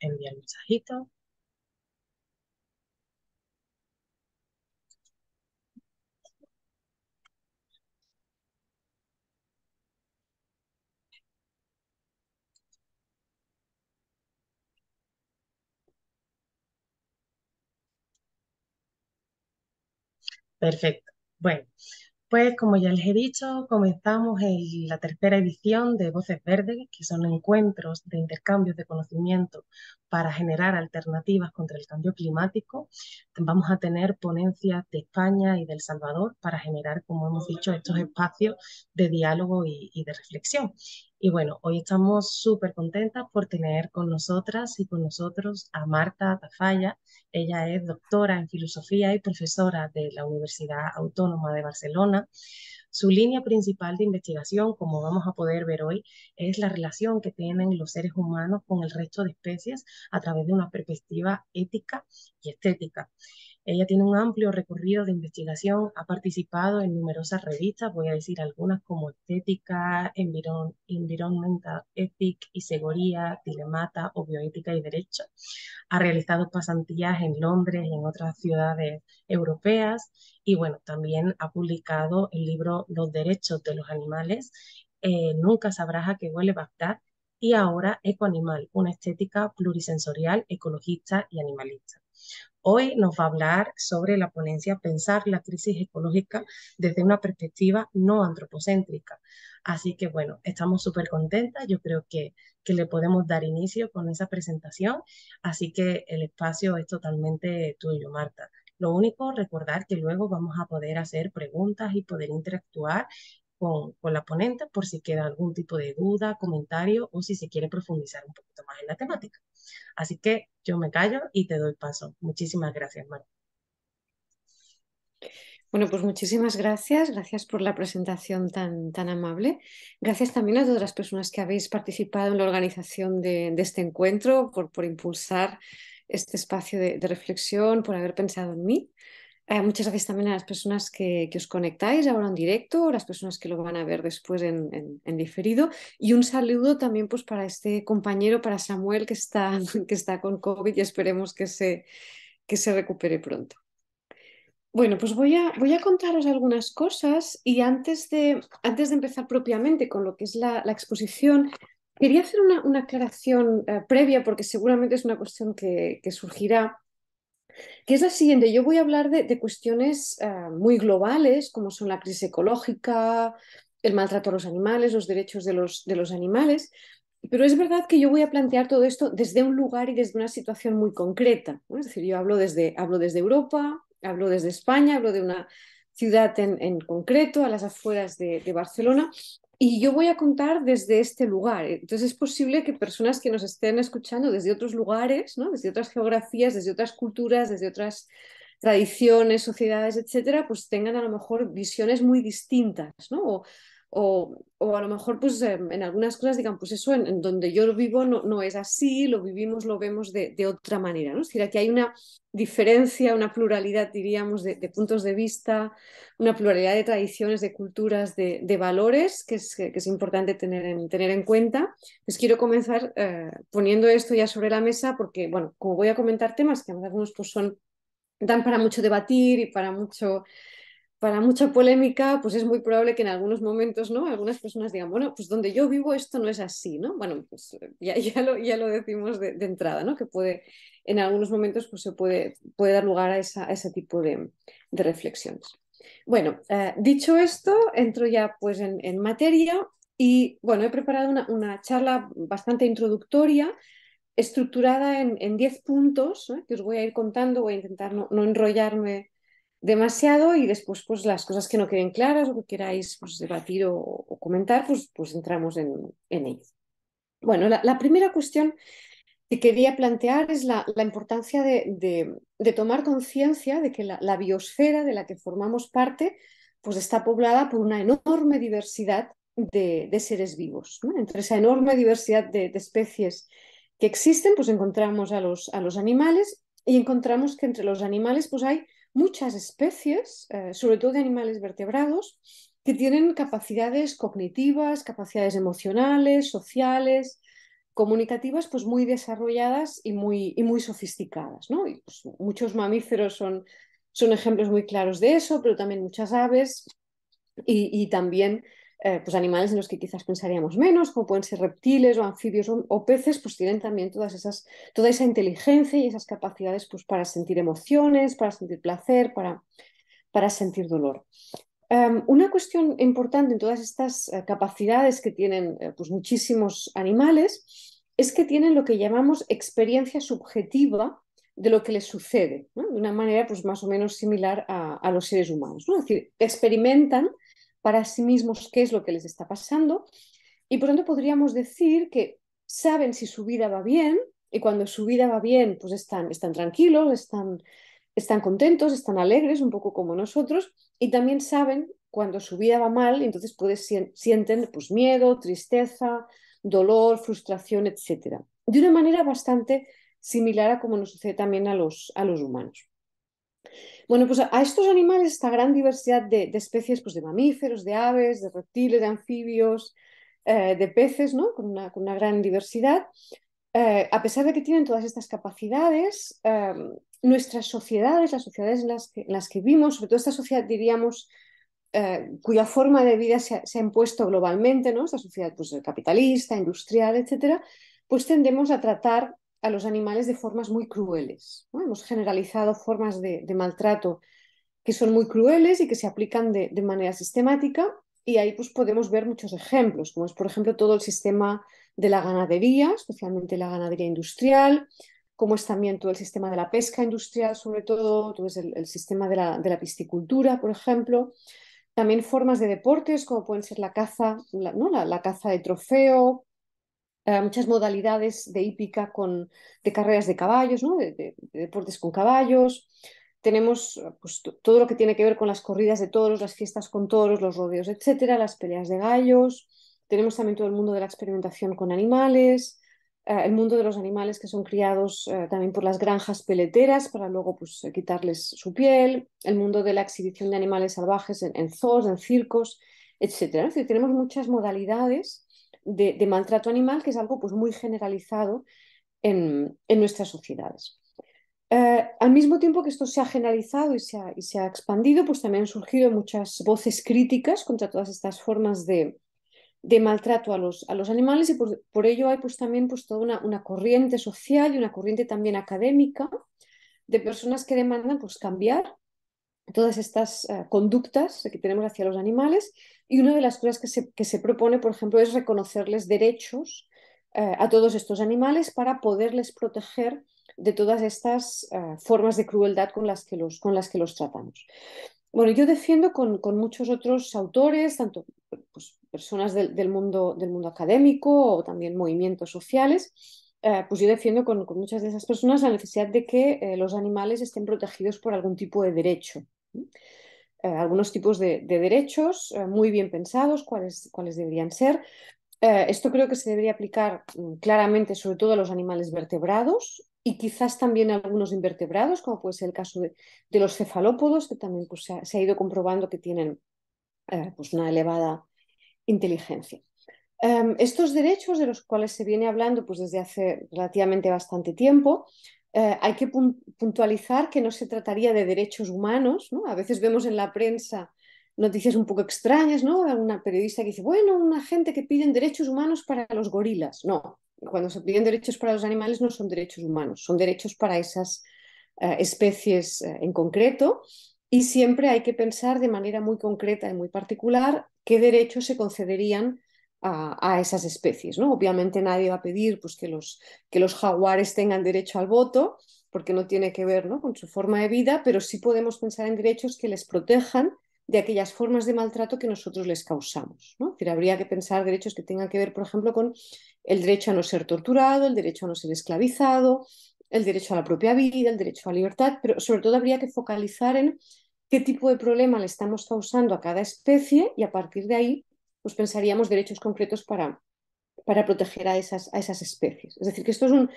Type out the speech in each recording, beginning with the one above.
enviar mensajito. Perfecto. Bueno, pues como ya les he dicho, comenzamos en la tercera edición de Voces Verdes, que son encuentros de intercambios de conocimiento para generar alternativas contra el cambio climático. Vamos a tener ponencias de España y de El Salvador para generar, como hemos dicho, estos espacios de diálogo y de reflexión. Y bueno, hoy estamos súper contentas por tener con nosotras y con nosotros a Marta Tafalla. Ella es doctora en filosofía y profesora de la Universidad Autónoma de Barcelona. Su línea principal de investigación, como vamos a poder ver hoy, es la relación que tienen los seres humanos con el resto de especies a través de una perspectiva ética y estética. Ella tiene un amplio recorrido de investigación, ha participado en numerosas revistas, voy a decir algunas como Estética, Environ, Environmental Ethic y Seguridad, Dilemata o Bioética y Derecho. Ha realizado pasantías en Londres y en otras ciudades europeas y bueno, también ha publicado el libro Los Derechos de los Animales, eh, Nunca sabrás a qué huele Bagdad y ahora Ecoanimal, una estética plurisensorial, ecologista y animalista. Hoy nos va a hablar sobre la ponencia Pensar la crisis ecológica desde una perspectiva no antropocéntrica. Así que bueno, estamos súper contentas. Yo creo que, le podemos dar inicio con esa presentación. Así que el espacio es totalmente tuyo, Marta. Lo único, recordar que luego vamos a poder hacer preguntas y poder interactuar con, con, la ponente por si queda algún tipo de duda, comentario o si se quiere profundizar un poquito más en la temática. Así que yo me callo y te doy paso. Muchísimas gracias, María. Bueno, pues muchísimas gracias. Gracias por la presentación tan, amable. Gracias también a todas las personas que habéis participado en la organización de, este encuentro, por, impulsar este espacio de reflexión, por haber pensado en mí. Eh, muchas gracias también a las personas que, os conectáis ahora en directo, las personas que lo van a ver después en, diferido. Y un saludo también pues, para este compañero, para Samuel, que está, que está con COVID y esperemos que se, que se recupere pronto. Bueno, pues voy a, voy a contaros algunas cosas y antes de, antes de empezar propiamente con lo que es la, exposición, quería hacer una, aclaración eh, previa porque seguramente es una cuestión que, que surgirá que es la siguiente. Yo voy a hablar de, cuestiones ah, muy globales, como son la crisis ecológica, el maltrato a los animales, los derechos de los, animales, pero es verdad que yo voy a plantear todo esto desde un lugar y desde una situación muy concreta. Es decir, yo hablo desde, hablo desde Europa, hablo desde España, hablo de una ciudad en, concreto, a las afueras de Barcelona, y yo voy a contar desde este lugar. Entonces es posible que personas que nos estén escuchando desde otros lugares, ¿no? desde otras geografías, desde otras culturas, desde otras tradiciones, sociedades, etcétera, pues tengan a lo mejor visiones muy distintas, ¿no? O, o, a lo mejor pues em, en algunas cosas digan, pues eso en, donde yo lo vivo no, no, es así, lo vivimos, lo vemos de, de, otra manera, ¿no? Es decir, aquí hay una diferencia, una pluralidad, diríamos, de, de puntos de vista, una pluralidad de tradiciones, de culturas, de, de valores que es, que es, importante tener en, tener en cuenta. Les pues quiero comenzar eh, poniendo esto ya sobre la mesa porque, bueno, como voy a comentar temas que algunos pues son dan para mucho debatir y para mucho para mucha polémica, pues es muy probable que en algunos momentos, ¿no? Algunas personas digan, bueno, pues donde yo vivo esto no es así, ¿no? Bueno, pues eh, ya, ya, lo, decimos de, entrada, ¿no? Que puede, en algunos momentos, pues se puede, puede dar lugar a, ese tipo de, reflexiones. Bueno, eh, dicho esto, entro ya pues en, materia y, bueno, he preparado una, charla bastante introductoria, estructurada en 10 puntos, ¿eh? que os voy a ir contando, voy a intentar no enrollarme demasiado y después pues las cosas que no queden claras o que queráis pues, debatir o, comentar, pues, pues entramos en, en ello. Bueno, la, primera cuestión que quería plantear es la, la importancia de, tomar conciencia de que la, biosfera de la que formamos parte pues está poblada por una enorme diversidad de, de seres vivos. Entre esa enorme diversidad de, especies que existen, pues encontramos a los, a los animales y encontramos que entre los animales pues hay muchas especies, eh, sobre todo de animales vertebrados, que tienen capacidades cognitivas, capacidades emocionales, sociales, comunicativas, pues muy desarrolladas y muy, muy sofisticadas. ¿no? Pues, muchos mamíferos son, son ejemplos muy claros de eso, pero también muchas aves y también eh, pues animales en los que quizás pensaríamos menos, como pueden ser reptiles o anfibios o, peces, pues tienen también todas esas, toda esa inteligencia y esas capacidades pues, para sentir emociones, para sentir placer, para, para sentir dolor. Em, una cuestión importante en todas estas eh, capacidades que tienen eh, pues, muchísimos animales es que tienen lo que llamamos experiencia subjetiva de lo que les sucede, de una manera pues, más o menos similar a, los seres humanos. Es decir, experimentan para sí mismos qué es lo que les está pasando y por tanto podríamos decir que saben si su vida va bien y cuando su vida va bien pues están, están tranquilos, están, están contentos, están alegres, un poco como nosotros y también saben cuando su vida va mal, entonces sienten pues, miedo, tristeza, dolor, frustración, etc. De una manera bastante similar a como nos sucede también a los, a los humanos. Bueno, pues a estos animales, esta gran diversidad de, especies, pues de mamíferos, de aves, de reptiles, de anfibios, eh, de peces, ¿no? Con una, gran diversidad, eh, a pesar de que tienen todas estas capacidades, em, nuestras sociedades, las sociedades en las, que, vivimos, sobre todo esta sociedad, diríamos, eh, cuya forma de vida se ha, impuesto globalmente, ¿no? Esta sociedad pues, capitalista, industrial, etcétera, pues tendemos a tratar a los animales de formas muy crueles. Hemos generalizado formas de, maltrato que son muy crueles y que se aplican de, manera sistemática y ahí pues, podemos ver muchos ejemplos, como es por ejemplo todo el sistema de la ganadería, especialmente la ganadería industrial, como es también todo el sistema de la pesca industrial, sobre todo, todo el, sistema de la, piscicultura, por ejemplo. También formas de deportes como pueden ser la caza, ¿no? la caza de trofeo, eh, muchas modalidades de hípica con, de carreras de caballos, de, deportes con caballos. Tenemos eh, pues, todo lo que tiene que ver con las corridas de toros, las fiestas con toros, los rodeos, etcétera, las peleas de gallos. Tenemos también todo el mundo de la experimentación con animales, eh, el mundo de los animales que son criados también por las granjas peleteras para luego pues, quitarles su piel, el mundo de la exhibición de animales salvajes en, zoos, en circos, etcétera. tenemos muchas modalidades de, maltrato animal, que es algo pues, muy generalizado en, nuestras sociedades. Eh, al mismo tiempo que esto se ha generalizado y se ha, y se ha, expandido, pues también han surgido muchas voces críticas contra todas estas formas de, maltrato a los, a los, animales y por, ello hay pues también pues toda una, una, corriente social y una corriente también académica de personas que demandan pues cambiar todas estas eh, conductas que tenemos hacia los animales y una de las cosas que se, propone, por ejemplo, es reconocerles derechos eh, a todos estos animales para poderles proteger de todas estas eh, formas de crueldad con las que los, con las que los tratamos. Bueno, yo defiendo con, muchos otros autores, tanto pues, personas del, mundo, del mundo académico o también movimientos sociales, eh, pues yo defiendo con, muchas de esas personas la necesidad de que los animales estén protegidos por algún tipo de derecho. Eh, algunos tipos de, derechos eh, muy bien pensados, cuáles, cuáles deberían ser. Eh, esto creo que se debería aplicar mm, claramente sobre todo a los animales vertebrados y quizás también a algunos invertebrados, como puede ser el caso de, los cefalópodos, que también pues, se, ha, ido comprobando que tienen pues, una elevada inteligencia. Em, estos derechos de los cuales se viene hablando pues, desde hace relativamente bastante tiempo eh, hay que puntualizar que no se trataría de derechos humanos, A veces vemos en la prensa noticias un poco extrañas, ¿no? Una periodista que dice, bueno, una gente que piden derechos humanos para los gorilas. No, cuando se piden derechos para los animales no son derechos humanos, son derechos para esas eh, especies eh, en concreto y siempre hay que pensar de manera muy concreta y muy particular qué derechos se concederían a, esas especies. ¿no? Obviamente nadie va a pedir pues, que, los, que los jaguares tengan derecho al voto, porque no tiene que ver con su forma de vida, pero sí podemos pensar en derechos que les protejan de aquellas formas de maltrato que nosotros les causamos. ¿no? decir, habría que pensar derechos que tengan que ver, por ejemplo, con el derecho a no ser torturado, el derecho a no ser esclavizado, el derecho a la propia vida, el derecho a la libertad, pero sobre todo habría que focalizar en qué tipo de problema le estamos causando a cada especie y a partir de ahí pues pensaríamos derechos concretos para, para proteger a esas, a esas especies. Es decir, que esto es un,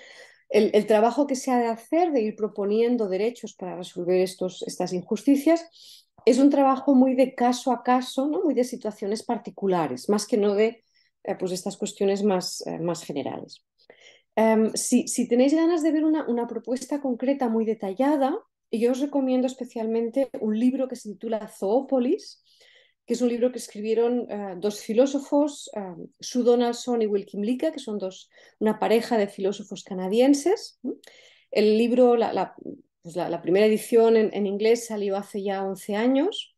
el, trabajo que se ha de hacer de ir proponiendo derechos para resolver estos, estas injusticias es un trabajo muy de caso a caso, ¿no? muy de situaciones particulares, más que no de eh, pues estas cuestiones más, eh, más generales. Em, si, tenéis ganas de ver una, una, propuesta concreta muy detallada, yo os recomiendo especialmente un libro que se titula Zoópolis, que es un libro que escribieron eh, dos filósofos, eh, Sue Donaldson y Wilkin Lika, que son dos, una pareja de filósofos canadienses. El libro, la, pues la, primera edición en, inglés salió hace ya 11 años.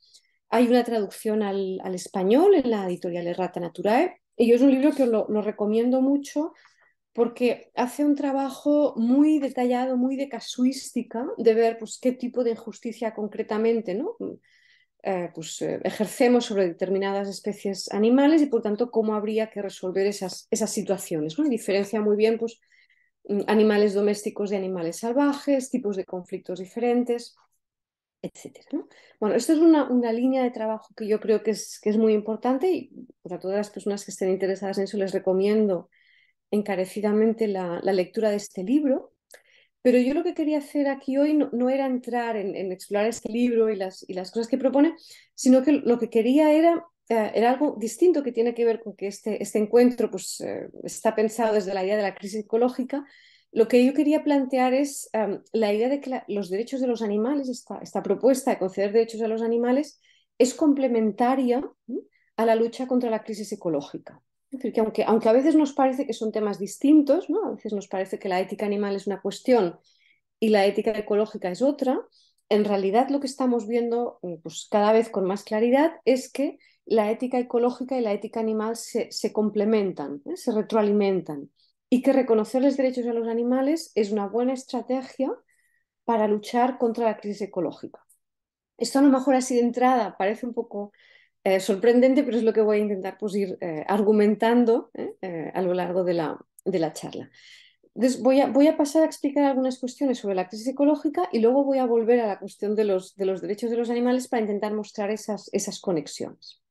Hay una traducción al, español en la editorial Errata Naturae. Y es un libro que lo, lo recomiendo mucho porque hace un trabajo muy detallado, muy de casuística, de ver pues, qué tipo de injusticia concretamente, ¿no? Eh, pues, eh, ejercemos sobre determinadas especies animales y por tanto cómo habría que resolver esas, esas situaciones. ¿no? diferencia muy bien pues, mm, animales domésticos de animales salvajes, tipos de conflictos diferentes, etc. Bueno, esta es una, una, línea de trabajo que yo creo que es, que es muy importante y para todas las personas que estén interesadas en eso les recomiendo encarecidamente la lectura de este libro pero yo lo que quería hacer aquí hoy no, era entrar en, explorar este libro y las, y las cosas que propone, sino que lo que quería era, eh, era algo distinto que tiene que ver con que este, este encuentro pues, eh, está pensado desde la idea de la crisis ecológica. Lo que yo quería plantear es la idea de que los derechos de los animales, esta, esta propuesta de conceder derechos a los animales, es complementaria a la lucha contra la crisis ecológica que aunque, a veces nos parece que son temas distintos, ¿no? a veces nos parece que la ética animal es una cuestión y la ética ecológica es otra, en realidad lo que estamos viendo eh, pues, cada vez con más claridad es que la ética ecológica y la ética animal se, complementan, ¿eh? se retroalimentan, y que reconocer los derechos a los animales es una buena estrategia para luchar contra la crisis ecológica. Esto a lo mejor así de entrada parece un poco eh, sorprendente, pero es lo que voy a intentar pues, ir eh, argumentando eh, a lo largo de la, de la charla. Entonces voy a, voy a, pasar a explicar algunas cuestiones sobre la crisis ecológica y luego voy a volver a la cuestión de los, de los derechos de los animales para intentar mostrar esas, esas conexiones.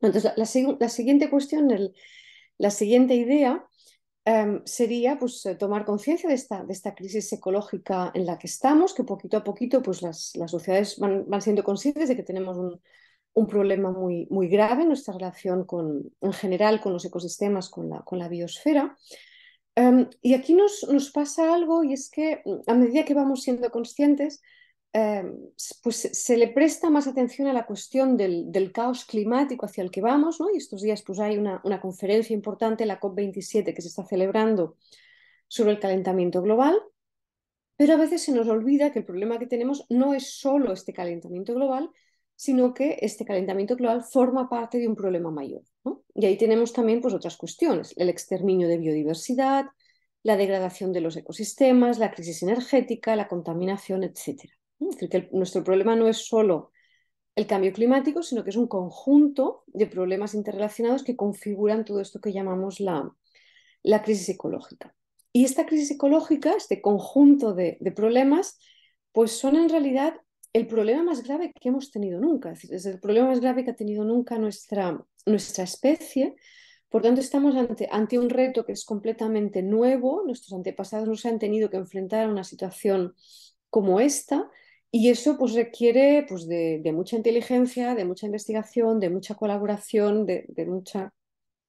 Entonces, la, siguiente cuestión, la siguiente idea em, sería pues, tomar conciencia de esta, de esta, crisis ecológica en la que estamos, que poquito a poquito pues, las, las sociedades van siendo conscientes de que tenemos un, un problema muy, muy grave en nuestra relación con, en general con los ecosistemas, con la, con la biosfera. Em, y aquí nos, pasa algo y es que mm, a medida que vamos siendo conscientes, em, pues se le presta más atención a la cuestión del, caos climático hacia el que vamos, ¿no? Y estos días pues hay una, una conferencia importante, la COP27, que se está celebrando sobre el calentamiento global, pero a veces se nos olvida que el problema que tenemos no es solo este calentamiento global, sino que este calentamiento global forma parte de un problema mayor. Y ahí tenemos también pues, otras cuestiones, el exterminio de biodiversidad, la degradación de los ecosistemas, la crisis energética, la contaminación, etc. decir, nuestro problema no es solo el cambio climático, sino que es un conjunto de problemas interrelacionados que configuran todo esto que llamamos la, crisis ecológica. Y esta crisis ecológica, este conjunto de, de, problemas, pues son en realidad el problema más grave que hemos tenido nunca, es, decir, es el problema más grave que ha tenido nunca nuestra, nuestra especie. Por tanto, estamos ante, un reto que es completamente nuevo, nuestros antepasados no se han tenido que enfrentar a una situación como esta, y eso pues, requiere pues, de, mucha inteligencia, de mucha investigación, de mucha colaboración, de, mucha,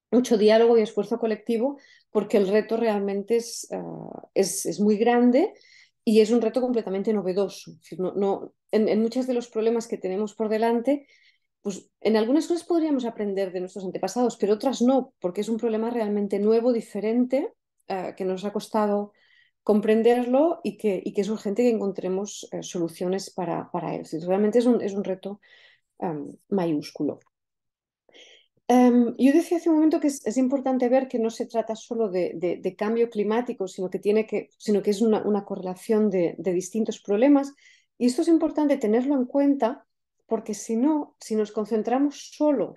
mucho diálogo y esfuerzo colectivo, porque el reto realmente es, ah, es, es muy grande y es un reto completamente novedoso. en, muchos de los problemas que tenemos por delante, pues en algunas cosas podríamos aprender de nuestros antepasados, pero otras no, porque es un problema realmente nuevo, diferente, eh, que nos ha costado comprenderlo y que, es urgente que encontremos eh, soluciones para, para él. Realmente es un, reto eh, mayúsculo. Em, yo decía hace un momento que es, importante ver que no se trata solo de, cambio climático, sino que, tiene que, sino que es una, correlación de, distintos problemas. Y esto es importante tenerlo en cuenta porque si no, si nos concentramos solo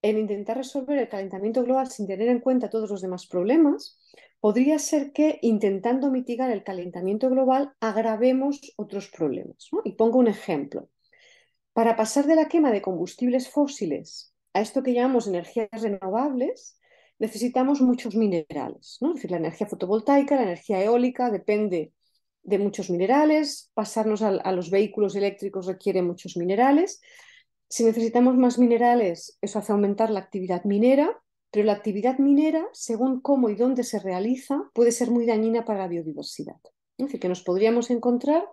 en intentar resolver el calentamiento global sin tener en cuenta todos los demás problemas, podría ser que intentando mitigar el calentamiento global agravemos otros problemas. Y pongo un ejemplo. Para pasar de la quema de combustibles fósiles a esto que llamamos energías renovables, necesitamos muchos minerales, ¿no? Es decir, la energía fotovoltaica, la energía eólica, depende de muchos minerales, pasarnos a, los vehículos eléctricos requiere muchos minerales. Si necesitamos más minerales, eso hace aumentar la actividad minera, pero la actividad minera, según cómo y dónde se realiza, puede ser muy dañina para la biodiversidad. Es decir, que nos podríamos encontrar,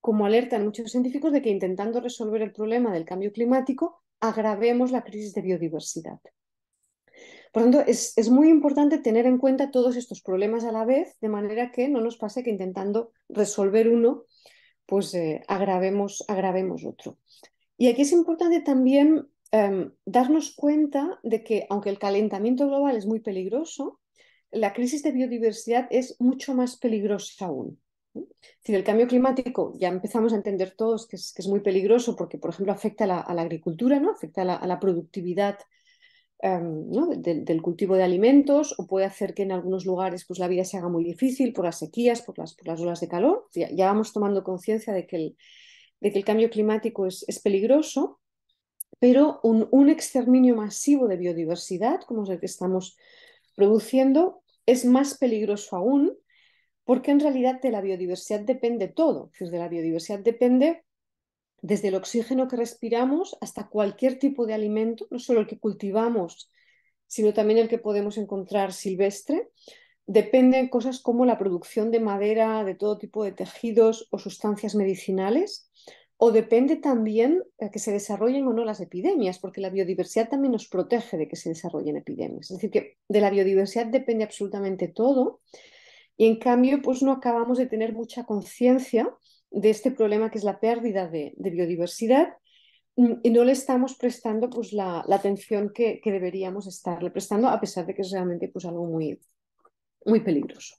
como alertan muchos científicos, de que intentando resolver el problema del cambio climático, agravemos la crisis de biodiversidad. Por tanto, es, muy importante tener en cuenta todos estos problemas a la vez, de manera que no nos pase que intentando resolver uno, pues eh, agravemos, agravemos otro. Y aquí es importante también em, darnos cuenta de que, aunque el calentamiento global es muy peligroso, la crisis de biodiversidad es mucho más peligrosa aún el cambio climático ya empezamos a entender todos que es, muy peligroso porque, por ejemplo, afecta a la, agricultura, ¿no? afecta a la, productividad em, del cultivo de alimentos o puede hacer que en algunos lugares pues, la vida se haga muy difícil por las sequías, por las, olas de calor. Ya, vamos tomando conciencia de, que el, cambio climático es, peligroso, pero un, un exterminio masivo de biodiversidad, como es el que estamos produciendo, es más peligroso aún porque en realidad de la biodiversidad depende todo. de la biodiversidad depende desde el oxígeno que respiramos hasta cualquier tipo de alimento, no solo el que cultivamos, sino también el que podemos encontrar silvestre. Dependen cosas como la producción de madera, de todo tipo de tejidos o sustancias medicinales, o depende también que se desarrollen o no las epidemias, porque la biodiversidad también nos protege de que se desarrollen epidemias. Es decir, que de la biodiversidad depende absolutamente todo y en cambio, pues no acabamos de tener mucha conciencia de este problema que es la pérdida de, biodiversidad mm, y no le estamos prestando pues, la, atención que, deberíamos estarle prestando, a pesar de que es realmente pues, algo muy, muy peligroso.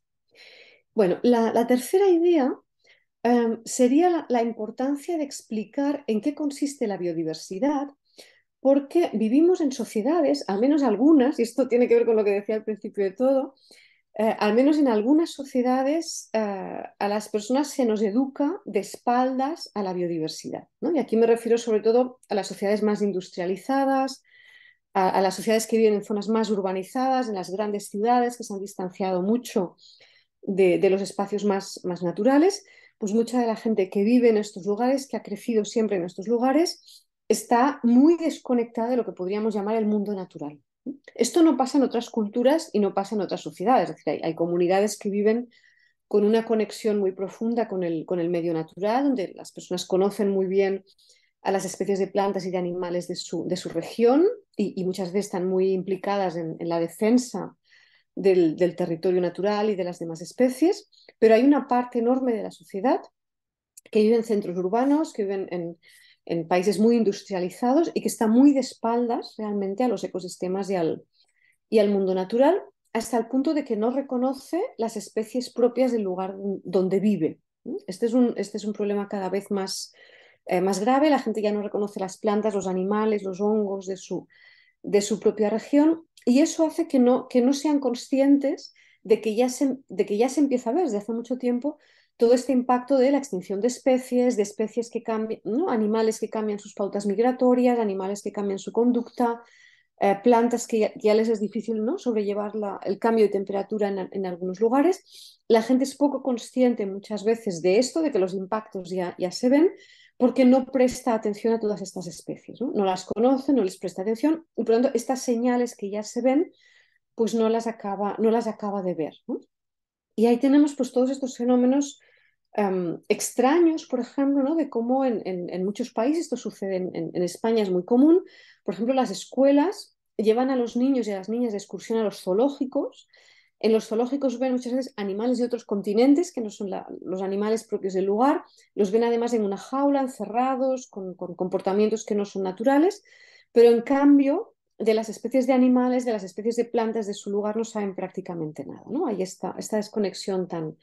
Bueno, la, tercera idea em, sería la importancia de explicar en qué consiste la biodiversidad, porque vivimos en sociedades, al menos algunas, y esto tiene que ver con lo que decía al principio de todo, eh, al menos en algunas sociedades, eh, a las personas se nos educa de espaldas a la biodiversidad. ¿no? Y aquí me refiero sobre todo a las sociedades más industrializadas, a, las sociedades que viven en zonas más urbanizadas, en las grandes ciudades que se han distanciado mucho de, los espacios más naturales. Pues mucha de la gente que vive en estos lugares, que ha crecido siempre en estos lugares, está muy desconectada de lo que podríamos llamar el mundo natural. Esto no pasa en otras culturas y no pasa en otras sociedades. Es decir, hay, comunidades que viven con una conexión muy profunda con el, con el medio natural, donde las personas conocen muy bien a las especies de plantas y de animales de su, de su región y, muchas veces están muy implicadas en, la defensa del, del, territorio natural y de las demás especies, pero hay una parte enorme de la sociedad que vive en centros urbanos, que viven en, en países muy industrializados y que está muy de espaldas realmente a los ecosistemas y al, y al mundo natural, hasta el punto de que no reconoce las especies propias del lugar donde vive. Este es un, este es un problema cada vez más, eh, más grave, la gente ya no reconoce las plantas, los animales, los hongos de su, de su propia región y eso hace que no, que no sean conscientes de que, ya de que ya se empieza a ver desde hace mucho tiempo todo este impacto de la extinción de especies, de especies que cambian, ¿no? animales que cambian sus pautas migratorias, animales que cambian su conducta, eh, plantas que ya, les es difícil ¿no? sobrellevar el cambio de temperatura en, algunos lugares. La gente es poco consciente muchas veces de esto, de que los impactos ya, ya se ven, porque no presta atención a todas estas especies, ¿no? las conoce, no les presta atención, y por lo tanto estas señales que ya se ven, pues no las acaba, no las acaba de ver. Y ahí tenemos pues todos estos fenómenos Em, extraños, por ejemplo, ¿no? de cómo en, muchos países, esto sucede en, España, es muy común, por ejemplo, las escuelas llevan a los niños y a las niñas de excursión a los zoológicos. En los zoológicos ven muchas veces animales de otros continentes, que no son los animales propios del lugar, los ven además en una jaula, encerrados, con, comportamientos que no son naturales, pero en cambio de las especies de animales, de las especies de plantas de su lugar no saben prácticamente nada. ¿no? Hay esta, esta desconexión tan,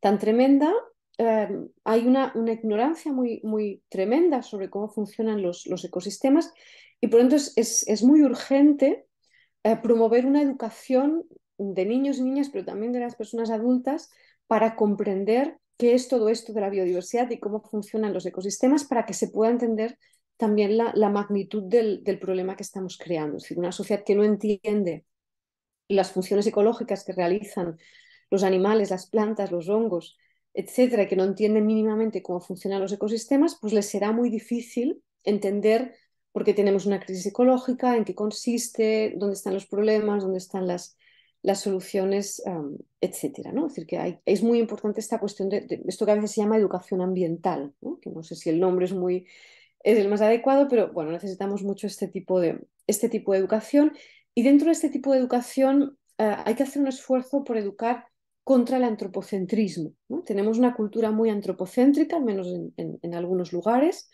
tan tremenda Em, hay una, ignorancia muy, muy, tremenda sobre cómo funcionan los, ecosistemas y por lo tanto es, muy urgente eh, promover una educación de niños y niñas, pero también de las personas adultas, para comprender qué es todo esto de la biodiversidad y cómo funcionan los ecosistemas para que se pueda entender también la, magnitud del, del, problema que estamos creando. Es decir, una sociedad que no entiende las funciones ecológicas que realizan los animales, las plantas, los hongos, etcétera, que no entienden mínimamente cómo funcionan los ecosistemas, pues les será muy difícil entender por qué tenemos una crisis ecológica, en qué consiste, dónde están los problemas, dónde están las, las soluciones, etcétera. ¿no? Es decir, que es muy importante esta cuestión de, esto que a veces se llama educación ambiental, que no sé si el nombre es muy es el más adecuado, pero bueno, necesitamos mucho este tipo de, este tipo de educación. Y dentro de este tipo de educación eh, hay que hacer un esfuerzo por educar contra el antropocentrismo. Tenemos una cultura muy antropocéntrica, al menos en, algunos lugares.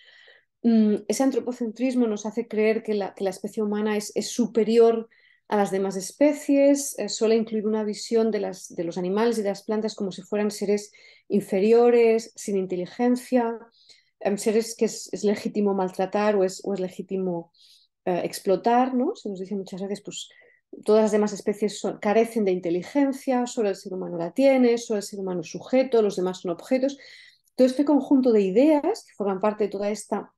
Mm, ese antropocentrismo nos hace creer que la, especie humana es, superior a las demás especies, eh, suele incluir una visión de, los animales y de las plantas como si fueran seres inferiores, sin inteligencia, em, seres que es, legítimo maltratar o es, legítimo eh, explotar, Se nos dice muchas veces, pues Todas las demás especies carecen de inteligencia, solo el ser humano la tiene, solo el ser humano es sujeto, los demás son objetos. Todo este conjunto de ideas que forman parte de toda esta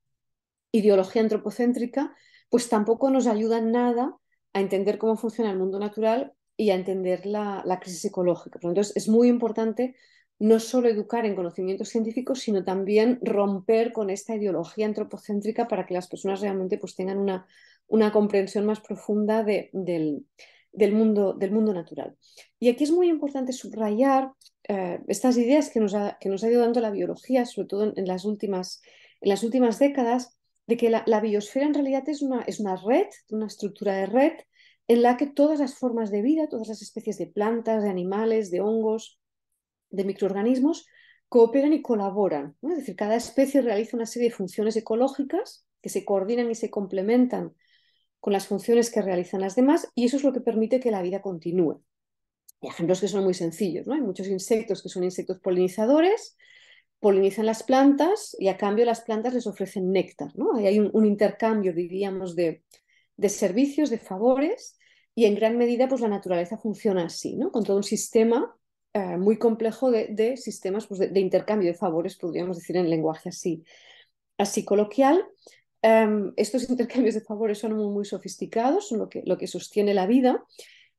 ideología antropocéntrica, pues tampoco nos en nada a entender cómo funciona el mundo natural y a entender la, crisis ecológica. entonces es muy importante no solo educar en conocimientos científicos, sino también romper con esta ideología antropocéntrica para que las personas realmente pues, tengan una, una comprensión más profunda del, mundo, natural. Y aquí es muy importante subrayar eh, estas ideas que nos, ha, que nos, ha, ido dando la biología, sobre todo en, las, últimas, en las, últimas, décadas, de que la, biosfera en realidad es una, es una, red, una estructura de red en la que todas las formas de vida, todas las especies de plantas, de animales, de hongos, de microorganismos, cooperan y colaboran. Es decir, cada especie realiza una serie de funciones ecológicas que se coordinan y se complementan con las funciones que realizan las demás y eso es lo que permite que la vida continúe. ejemplos que son muy sencillos, ¿no? Hay muchos insectos que son insectos polinizadores, polinizan las plantas y a cambio las plantas les ofrecen néctar, ¿no? hay un, intercambio, diríamos, de, servicios, de favores y en gran medida pues la naturaleza funciona así, ¿no? Con todo un sistema eh, muy complejo de, sistemas pues, de, de, intercambio de favores, podríamos decir en lenguaje así, así coloquial, Em, estos intercambios de favores son muy, sofisticados, son lo que, lo que sostiene la vida.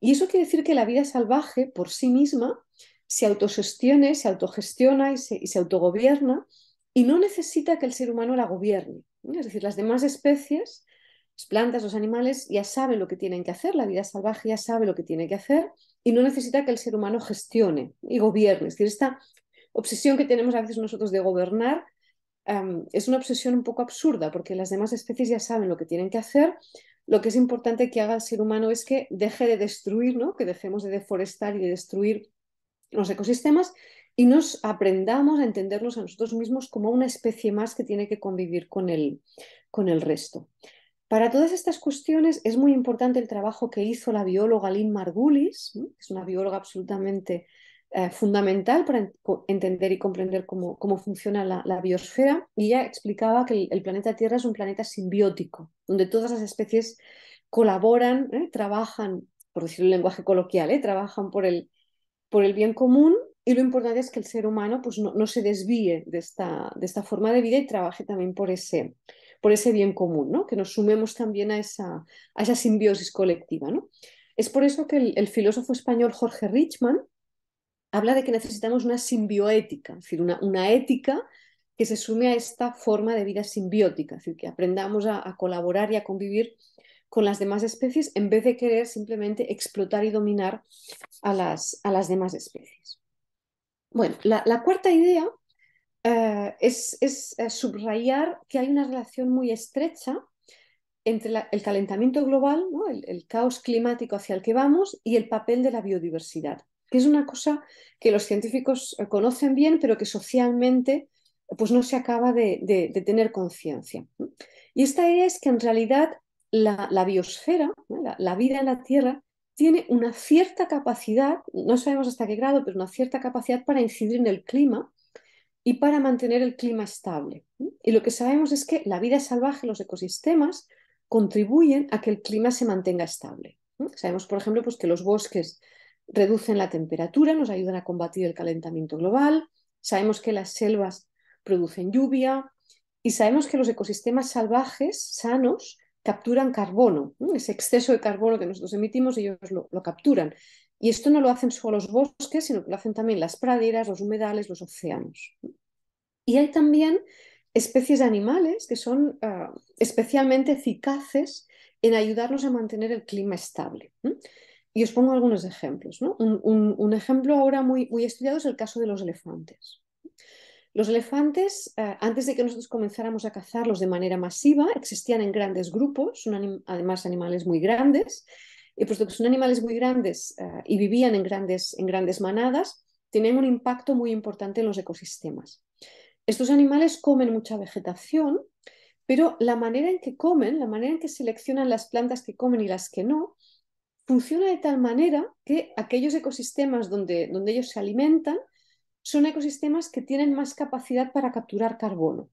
Y eso quiere decir que la vida salvaje por sí misma se autosostiene, se autogestiona y se, autogobierna y no necesita que el ser humano la gobierne. Es decir, las demás especies, las plantas, los animales, ya saben lo que tienen que hacer, la vida salvaje ya sabe lo que tiene que hacer y no necesita que el ser humano gestione y gobierne. Es decir, esta obsesión que tenemos a veces nosotros de gobernar Em, es una obsesión un poco absurda porque las demás especies ya saben lo que tienen que hacer. Lo que es importante que haga el ser humano es que deje de destruir, que dejemos de deforestar y de destruir los ecosistemas y nos aprendamos a entendernos a nosotros mismos como una especie más que tiene que convivir con el, con el resto. Para todas estas cuestiones es muy importante el trabajo que hizo la bióloga Lynn Margulis, que es una bióloga absolutamente eh, fundamental para entender y comprender cómo, funciona la, biosfera, y ella explicaba que el, planeta Tierra es un planeta simbiótico, donde todas las especies colaboran, ¿eh? trabajan, por decirlo en lenguaje coloquial, ¿eh? trabajan por el, por el bien común, y lo importante es que el ser humano pues, no, se desvíe de esta, de esta forma de vida y trabaje también por ese, por ese bien común, ¿no? que nos sumemos también a esa, a esa simbiosis colectiva. ¿no? Es por eso que el, el filósofo español Jorge Richman, habla de que necesitamos una simbioética, es decir, una, ética que se sume a esta forma de vida simbiótica, decir, que aprendamos a, colaborar y a convivir con las demás especies en vez de querer simplemente explotar y dominar a las, demás especies. Bueno, la, cuarta idea eh, es, eh, subrayar que hay una relación muy estrecha entre el calentamiento global, el caos climático hacia el que vamos, y el papel de la biodiversidad que es una cosa que los científicos eh, conocen bien, pero que socialmente pues no se acaba de, tener conciencia. Y esta idea es que en realidad la, biosfera, la, vida en la Tierra, tiene una cierta capacidad, no sabemos hasta qué grado, pero una cierta capacidad para incidir en el clima y para mantener el clima estable. Y lo que sabemos es que la vida salvaje, los ecosistemas, contribuyen a que el clima se mantenga estable. Sabemos, por ejemplo, pues, que los bosques reducen la temperatura, nos ayudan a combatir el calentamiento global, sabemos que las selvas producen lluvia y sabemos que los ecosistemas salvajes sanos capturan carbono, ese exceso de carbono que nosotros emitimos ellos lo, capturan. Y esto no lo hacen solo los bosques, sino que lo hacen también las praderas, los humedales, los océanos. Y hay también especies de animales que son ah, especialmente eficaces en ayudarnos a mantener el clima estable. Y os pongo algunos ejemplos. Un, ejemplo ahora muy, muy estudiado es el caso de los elefantes. Los elefantes, eh, antes de que nosotros comenzáramos a cazarlos de manera masiva, existían en grandes grupos, además animales muy grandes, y puesto que son animales muy grandes eh, y vivían en grandes, en grandes manadas, tenían un impacto muy importante en los ecosistemas. Estos animales comen mucha vegetación, pero la manera en que comen, la manera en que seleccionan las plantas que comen y las que no, funciona de tal manera que aquellos ecosistemas donde, ellos se alimentan son ecosistemas que tienen más capacidad para capturar carbono.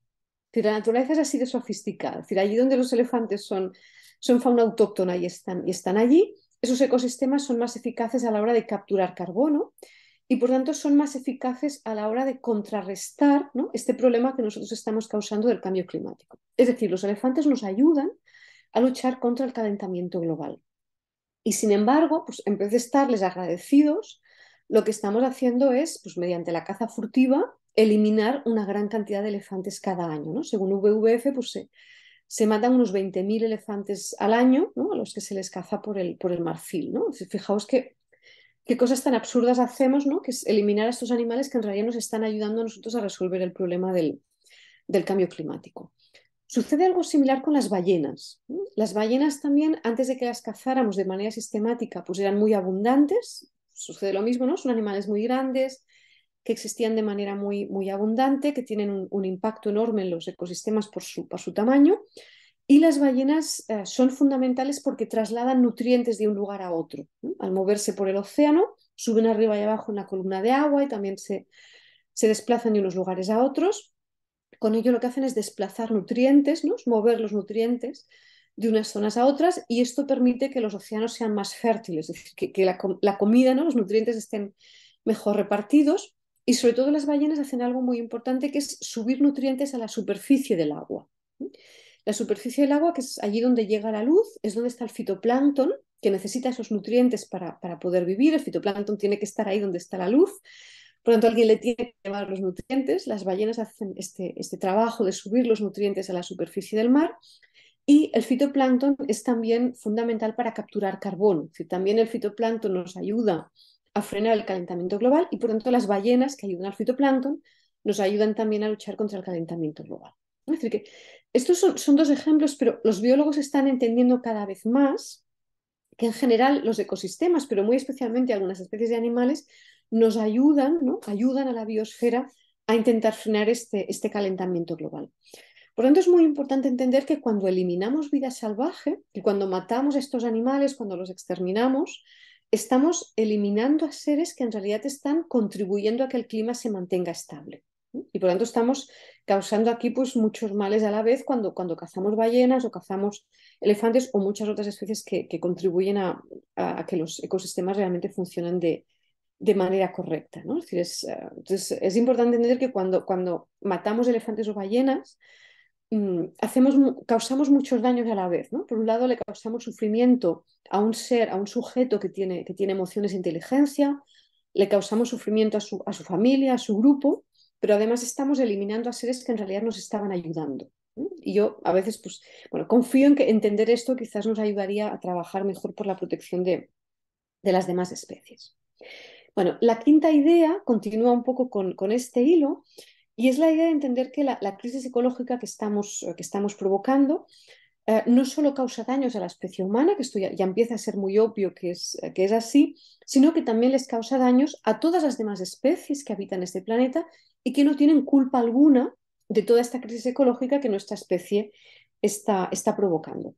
la naturaleza es así de sofisticada. allí donde los elefantes son, fauna autóctona y están, allí, esos ecosistemas son más eficaces a la hora de capturar carbono y por tanto son más eficaces a la hora de contrarrestar este problema que nosotros estamos causando del cambio climático. Es decir, los elefantes nos ayudan a luchar contra el calentamiento global. Y sin embargo, pues en vez de estarles agradecidos, lo que estamos haciendo es, pues mediante la caza furtiva, eliminar una gran cantidad de elefantes cada año. ¿no? Según WWF, pues, se, matan unos 20.000 elefantes al año, ¿no? a los que se les caza por el, por el marfil. ¿no? Fijaos que, qué cosas tan absurdas hacemos, ¿no? que es eliminar a estos animales que en realidad nos están ayudando a nosotros a resolver el problema del cambio climático. Sucede algo similar con las ballenas. Las ballenas también, antes de que las cazáramos de manera sistemática, pues eran muy abundantes. Sucede lo mismo, ¿no? Son animales muy grandes, que existían de manera muy, muy abundante, que tienen un, impacto enorme en los ecosistemas por su, su tamaño. Y las ballenas eh, son fundamentales porque trasladan nutrientes de un lugar a otro. Al moverse por el océano, suben arriba y abajo en columna de agua y también se, se desplazan de unos lugares a otros con ello lo que hacen es desplazar nutrientes, mover los nutrientes de unas zonas a otras y esto permite que los océanos sean más fértiles, es decir, que, la, comida, los nutrientes estén mejor repartidos y sobre todo las ballenas hacen algo muy importante que es subir nutrientes a la superficie del agua. La superficie del agua, que es allí donde llega la luz, es donde está el fitoplancton, que necesita esos nutrientes para poder vivir. El fitoplancton tiene que estar ahí donde está la luz por lo tanto, alguien le tiene que llevar los nutrientes, las ballenas hacen este, este trabajo de subir los nutrientes a la superficie del mar y el fitoplancton es también fundamental para capturar carbono. también el fitoplancton nos ayuda a frenar el calentamiento global y por tanto las ballenas que ayudan al fitoplancton nos ayudan también a luchar contra el calentamiento global. decir, que estos son, son dos ejemplos, pero los biólogos están entendiendo cada vez más que en general los ecosistemas, pero muy especialmente algunas especies de animales, nos ayudan, ¿no? ayudan a la biosfera a intentar frenar este, este calentamiento global. Por lo tanto, es muy importante entender que cuando eliminamos vida salvaje y cuando matamos a estos animales, cuando los exterminamos, estamos eliminando a seres que en realidad están contribuyendo a que el clima se mantenga estable. Y por lo tanto estamos causando aquí pues, muchos males a la vez cuando, cuando cazamos ballenas o cazamos elefantes o muchas otras especies que, contribuyen a, a, que los ecosistemas realmente funcionen de, de manera correcta. ¿no? Es, eh, es importante entender que cuando, cuando matamos elefantes o ballenas, mm, hacemos, causamos muchos daños a la vez. ¿no? Por un lado, le causamos sufrimiento a un ser, a un sujeto que tiene, que tiene emociones e inteligencia, le causamos sufrimiento a su, a su familia, a su grupo, pero además estamos eliminando a seres que en realidad nos estaban ayudando. Y yo a veces, pues, bueno, confío en que entender esto quizás nos ayudaría a trabajar mejor por la protección de, de las demás especies. Bueno, la quinta idea continúa un poco con, este hilo y es la idea de entender que la, crisis ecológica que estamos, eh, que estamos provocando eh, no solo causa daños a la especie humana, que esto ya, empieza a ser muy obvio que es, eh, que es, así, sino que también les causa daños a todas las demás especies que habitan este planeta y que no tienen culpa alguna de toda esta crisis ecológica que nuestra especie está, está provocando.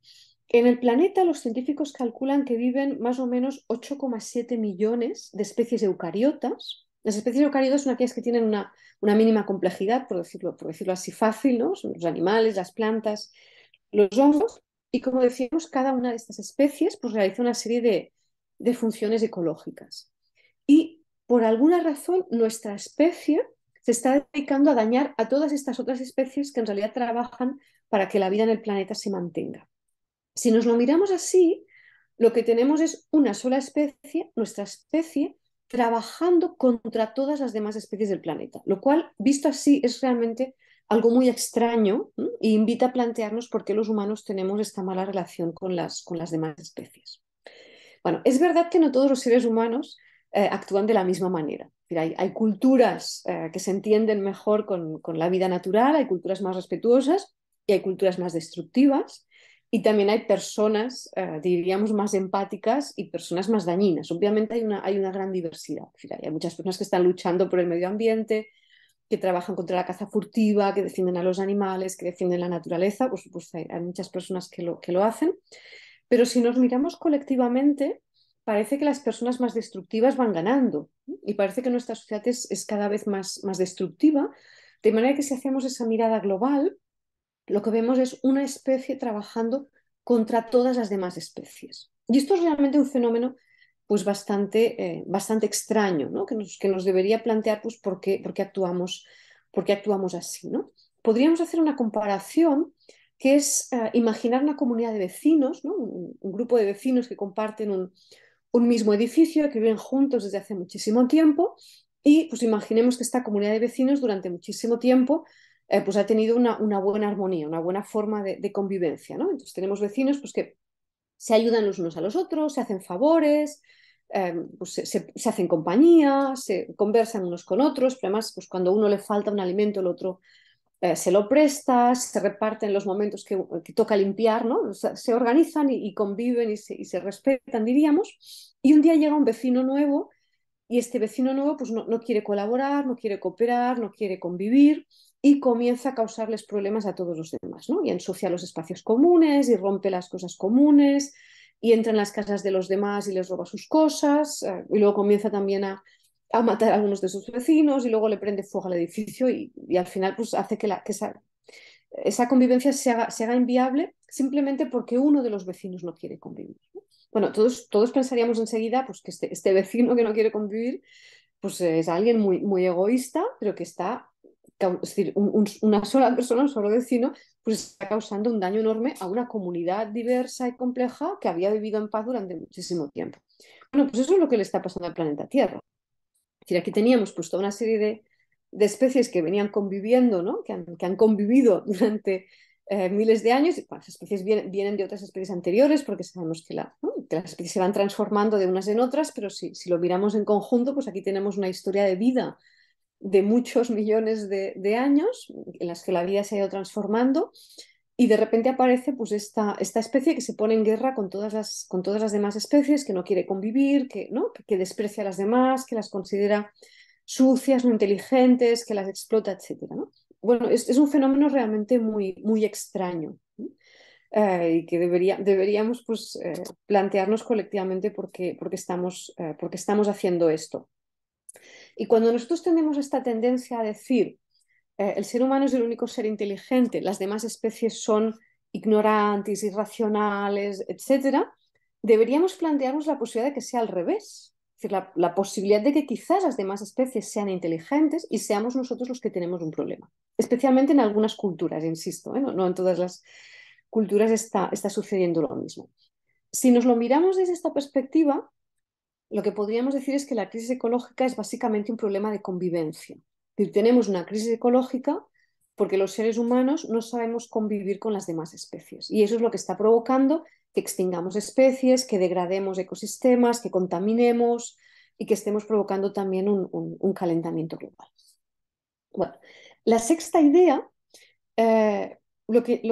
En el planeta los científicos calculan que viven más o menos 8,7 millones de especies eucariotas. Las especies eucariotas son aquellas que tienen una, mínima complejidad, por decirlo, así fácil, ¿no? Son los animales, las plantas, los hongos. Y como decíamos, cada una de estas especies pues, realiza una serie de funciones ecológicas. Y por alguna razón nuestra especie se está dedicando a dañar a todas estas otras especies que en realidad trabajan para que la vida en el planeta se mantenga. Si nos lo miramos así, lo que tenemos es una sola especie, nuestra especie, trabajando contra todas las demás especies del planeta, lo cual, visto así, es realmente algo muy extraño e invita a plantearnos por qué los humanos tenemos esta mala relación con las, con las demás especies. Bueno, es verdad que no todos los seres humanos eh, actúan de la misma manera. Hay, culturas eh, que se entienden mejor con, con la vida natural, hay culturas más respetuosas y hay culturas más destructivas. Y también hay personas, eh, diríamos, más empáticas y personas más dañinas. Obviamente hay una, hay una gran diversidad. Hay muchas personas que están luchando por el medio ambiente, que trabajan contra la caza furtiva, que defienden a los animales, que defienden la naturaleza. Por supuesto, hay, muchas personas que lo, que lo hacen. Pero si nos miramos colectivamente, parece que las personas más destructivas van ganando y parece que nuestra sociedad es, cada vez más, más destructiva. De manera que si hacemos esa mirada global, lo que vemos es una especie trabajando contra todas las demás especies. Y esto es realmente un fenómeno pues bastante, eh, bastante extraño, que, nos, debería plantear pues, por, qué, actuamos, por actuamos así. ¿no? Podríamos hacer una comparación que es eh, imaginar una comunidad de vecinos, un, grupo de vecinos que comparten un, un, mismo edificio, que viven juntos desde hace muchísimo tiempo, y pues imaginemos que esta comunidad de vecinos durante muchísimo tiempo eh, pues ha tenido una, buena armonía, una buena forma de, convivencia, ¿no? Entonces tenemos vecinos pues, que se ayudan los unos a los otros, se hacen favores, em, pues, se, hacen compañía, se conversan unos con otros, pero además pues, cuando uno le falta un alimento, el otro eh, se lo presta, se reparten los momentos que, toca limpiar, se organizan y, conviven y se, respetan, diríamos. Y un día llega un vecino nuevo y este vecino nuevo pues, no quiere colaborar, no quiere cooperar, no quiere convivir y comienza a causarles problemas a todos los demás, ¿no? Y ensucia los espacios comunes y rompe las cosas comunes y entra en las casas de los demás y les roba sus cosas eh, y luego comienza también a, matar a algunos de sus vecinos y luego le prende fuego al edificio y, al final pues hace que, la, que esa, esa, convivencia se haga, inviable simplemente porque uno de los vecinos no quiere convivir. Bueno, todos, todos pensaríamos enseguida pues, que este, este, vecino que no quiere convivir pues es alguien muy, muy egoísta, pero que está es decir, una sola persona, un solo vecino, pues está causando un daño enorme a una comunidad diversa y compleja que había vivido en paz durante muchísimo tiempo. Bueno, pues eso es lo que le está pasando al planeta Tierra. Es decir, aquí teníamos pues toda una serie de, especies que venían conviviendo, ¿no? que, han, convivido durante eh, miles de años, las especies vienen, de otras especies anteriores porque sabemos que, la, las especies se van transformando de unas en otras, pero si, si lo miramos en conjunto, pues aquí tenemos una historia de vida de muchos millones de, años en las que la vida se ha ido transformando y de repente aparece pues esta, esta especie que se pone en guerra con todas, las, con todas las demás especies, que no quiere convivir, que, ¿no? que desprecia a las demás, que las considera sucias, no inteligentes, que las explota, etc. Bueno, es, es, un fenómeno realmente muy, muy extraño eh, y que debería, deberíamos pues, eh, plantearnos colectivamente porque estamos, eh, estamos haciendo esto. Y cuando nosotros tenemos esta tendencia a decir, eh, el ser humano es el único ser inteligente, las demás especies son ignorantes, irracionales, etc., deberíamos plantearnos la posibilidad de que sea al revés. Es decir, la, posibilidad de que quizás las demás especies sean inteligentes y seamos nosotros los que tenemos un problema. Especialmente en algunas culturas, insisto, ¿eh? no, en todas las culturas está, está sucediendo lo mismo. Si nos lo miramos desde esta perspectiva, lo que podríamos decir es que la crisis ecológica es básicamente un problema de convivencia. tenemos una crisis ecológica porque los seres humanos no sabemos convivir con las demás especies. Y eso es lo que está provocando que extingamos especies, que degrademos ecosistemas, que contaminemos y que estemos provocando también un, calentamiento global. Bueno, la sexta idea, eh, lo, que,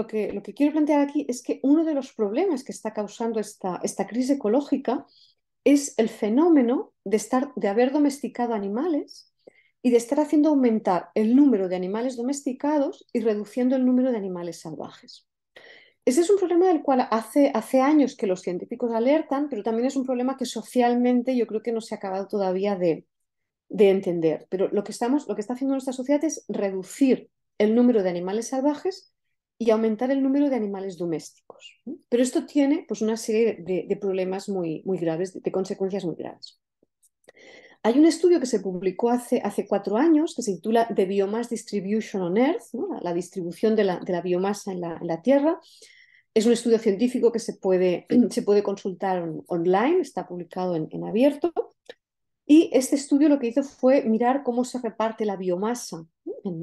quiero plantear aquí es que uno de los problemas que está causando esta crisis ecológica es el fenómeno de, estar, de haber domesticado animales y de estar haciendo aumentar el número de animales domesticados y reduciendo el número de animales salvajes. Ese es un problema del cual hace, hace años que los científicos alertan, pero también es un problema que socialmente yo creo que no se ha acabado todavía de, de entender. Pero lo que, estamos, lo que está haciendo nuestra sociedad es reducir el número de animales salvajes y aumentar el número de animales domésticos. Pero esto tiene pues, una serie de, problemas muy, muy graves, de, consecuencias muy graves. Hay un estudio que se publicó hace, hace cuatro años que se titula The Biomass Distribution on Earth, la, distribución de la, biomasa en la, Tierra. Es un estudio científico que se puede, se puede consultar online, está publicado en, abierto. Y este estudio lo que hizo fue mirar cómo se reparte la biomasa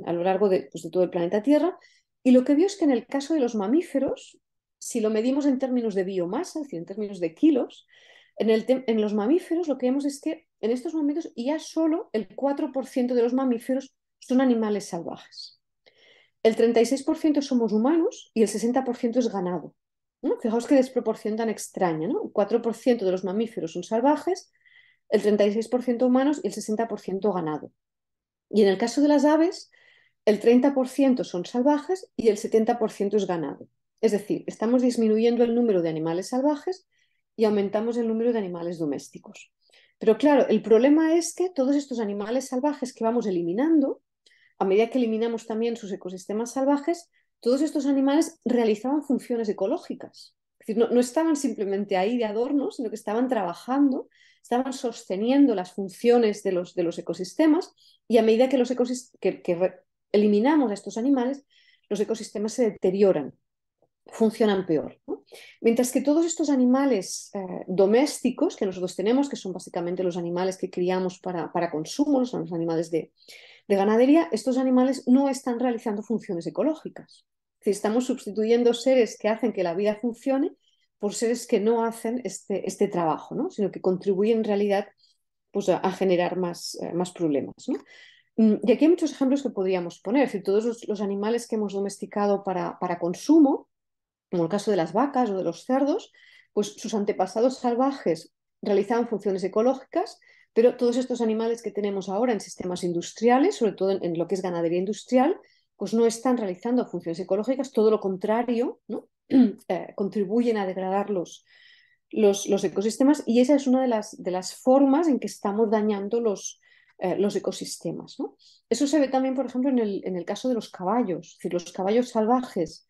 a lo largo de, pues, de, todo el planeta Tierra y lo que vio es que en el caso de los mamíferos, si lo medimos en términos de biomasa, en términos de kilos, en, los mamíferos lo que vemos es que en estos momentos ya solo el 4% de los mamíferos son animales salvajes. El 36% somos humanos y el 60% es ganado. Fijaos qué desproporción tan extraña. ¿no? El 4% de los mamíferos son salvajes, el 36% humanos y el 60% ganado. Y en el caso de las aves, el 30% son salvajes y el 70% es ganado. Es decir, estamos disminuyendo el número de animales salvajes y aumentamos el número de animales domésticos. Pero claro, el problema es que todos estos animales salvajes que vamos eliminando, a medida que eliminamos también sus ecosistemas salvajes, todos estos animales realizaban funciones ecológicas. Es decir, no, estaban simplemente ahí de adorno, sino que estaban trabajando, estaban sosteniendo las funciones de los, ecosistemas y a medida que, los ecosistemas... que, eliminamos a estos animales, los ecosistemas se deterioran, funcionan peor. Mientras que todos estos animales eh, domésticos que nosotros tenemos, que son básicamente los animales que criamos para, consumo, son los animales de, ganadería, estos animales no están realizando funciones ecológicas. estamos sustituyendo seres que hacen que la vida funcione por seres que no hacen este, este trabajo, sino que contribuyen en realidad pues, a, generar más, eh, más problemas. Mm, y aquí hay muchos ejemplos que podríamos poner, es decir, todos los, animales que hemos domesticado para, para, consumo, como el caso de las vacas o de los cerdos, pues sus antepasados salvajes realizaban funciones ecológicas, pero todos estos animales que tenemos ahora en sistemas industriales, sobre todo en, lo que es ganadería industrial, pues no están realizando funciones ecológicas, todo lo contrario, eh, contribuyen a degradar los, los, los, ecosistemas y esa es una de las, de las formas en que estamos dañando los, eh, los ecosistemas. Eso se ve también, por ejemplo, en el, caso de los caballos. los caballos salvajes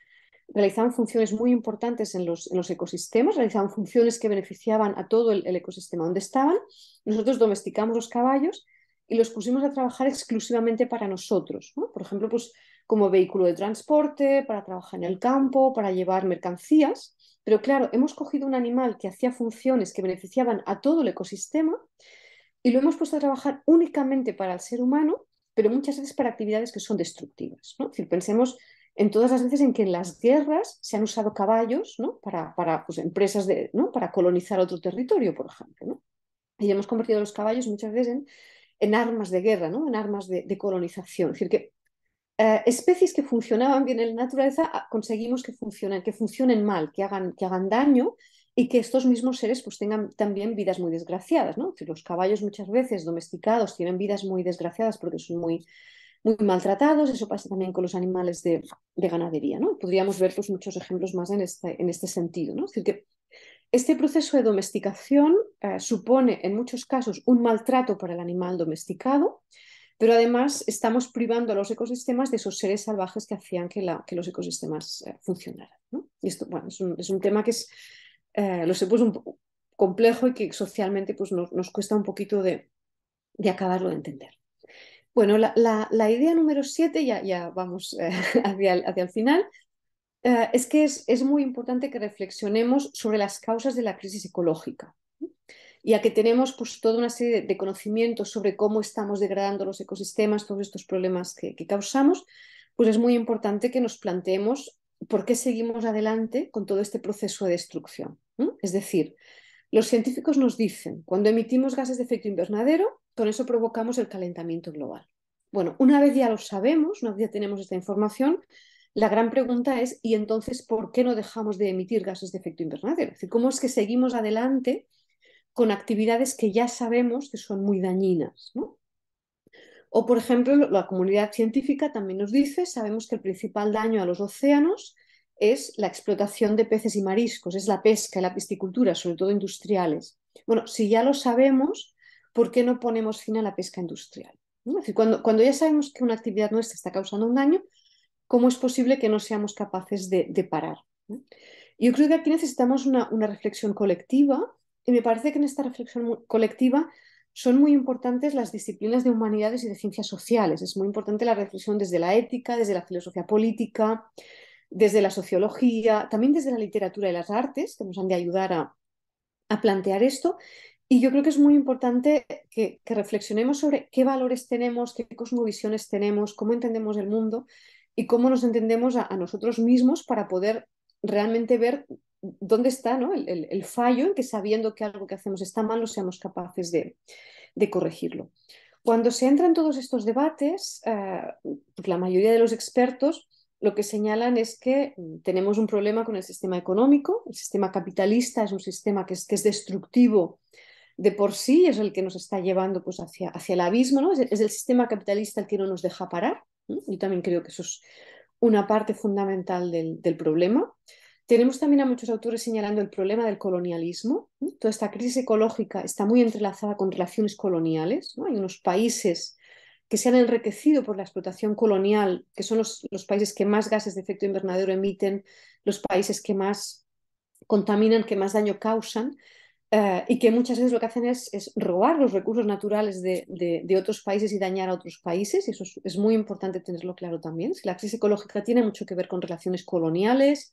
realizaban funciones muy importantes en los, ecosistemas, realizaban funciones que beneficiaban a todo el, ecosistema donde estaban. Nosotros domesticamos los caballos y los pusimos a trabajar exclusivamente para nosotros. Por ejemplo, pues, como vehículo de transporte, para trabajar en el campo, para llevar mercancías. Pero claro, hemos cogido un animal que hacía funciones que beneficiaban a todo el ecosistema y lo hemos puesto a trabajar únicamente para el ser humano, pero muchas veces para actividades que son destructivas. ¿no? decir, pensemos en todas las veces en que en las guerras se han usado caballos ¿no? para, para pues, empresas, de, ¿no? para colonizar otro territorio, por ejemplo. ¿no? Y hemos convertido los caballos muchas veces en, en armas de guerra, ¿no? en armas de, colonización. Es decir, que eh, especies que funcionaban bien en la naturaleza ah, conseguimos que funcionen, que funcionen mal, que hagan, que hagan daño y que estos mismos seres pues tengan también vidas muy desgraciadas, ¿no? los caballos muchas veces domesticados tienen vidas muy desgraciadas porque son muy, muy maltratados, eso pasa también con los animales de, ganadería, ¿no? Podríamos ver pues, muchos ejemplos más en este, en este sentido, ¿no? decir, que este proceso de domesticación eh, supone en muchos casos un maltrato para el animal domesticado, pero además estamos privando a los ecosistemas de esos seres salvajes que hacían que, los ecosistemas eh, funcionaran. Y esto bueno, es un tema que es eh, lo sé, pues un complejo y que socialmente pues, nos, cuesta un poquito de, acabarlo de entender. Bueno, la, idea número siete, ya, ya vamos eh, hacia, el, final, eh, es que es, muy importante que reflexionemos sobre las causas de la crisis ecológica ya que tenemos pues, toda una serie de, conocimientos sobre cómo estamos degradando los ecosistemas, todos estos problemas que, que, causamos, pues es muy importante que nos planteemos por qué seguimos adelante con todo este proceso de destrucción. ¿Mm? Es decir, los científicos nos dicen, cuando emitimos gases de efecto invernadero, con eso provocamos el calentamiento global. Bueno, una vez ya lo sabemos, una vez ya tenemos esta información, la gran pregunta es, ¿y entonces por qué no dejamos de emitir gases de efecto invernadero? Es decir, ¿cómo es que seguimos adelante con actividades que ya sabemos que son muy dañinas? O, por ejemplo, la comunidad científica también nos dice, sabemos que el principal daño a los océanos es la explotación de peces y mariscos, es la pesca y la piscicultura, sobre todo industriales. Bueno, si ya lo sabemos, ¿por qué no ponemos fin a la pesca industrial? decir, cuando, ya sabemos que una actividad nuestra está causando un daño, ¿cómo es posible que no seamos capaces de, parar? Yo creo que aquí necesitamos una reflexión colectiva y me parece que en esta reflexión colectiva son muy importantes las disciplinas de humanidades y de ciencias sociales. Es muy importante la reflexión desde la ética, desde la filosofía política, desde la sociología, también desde la literatura y las artes, que nos han de ayudar a, plantear esto. Y yo creo que es muy importante que, reflexionemos sobre qué valores tenemos, qué cosmovisiones tenemos, cómo entendemos el mundo y cómo nos entendemos a nosotros mismos para poder realmente ver dónde está el, fallo en que sabiendo que algo que hacemos está mal no seamos capaces de, corregirlo. Cuando se entran todos estos debates, eh, pues la mayoría de los expertos lo que señalan es que mm, tenemos un problema con el sistema económico, el sistema capitalista es un sistema que es, destructivo de por sí, es el que nos está llevando pues, hacia, hacia el abismo, es, el, sistema capitalista el que no nos deja parar, Y yo también creo que eso es una parte fundamental del problema. Tenemos también a muchos autores señalando el problema del colonialismo. Toda esta crisis ecológica está muy entrelazada con relaciones coloniales. Hay unos países que se han enriquecido por la explotación colonial, que son los, países que más gases de efecto invernadero emiten, los países que más contaminan, que más daño causan, eh, y que muchas veces lo que hacen es, robar los recursos naturales de, otros países y dañar a otros países. Y eso es, muy importante tenerlo claro también. la crisis ecológica tiene mucho que ver con relaciones coloniales,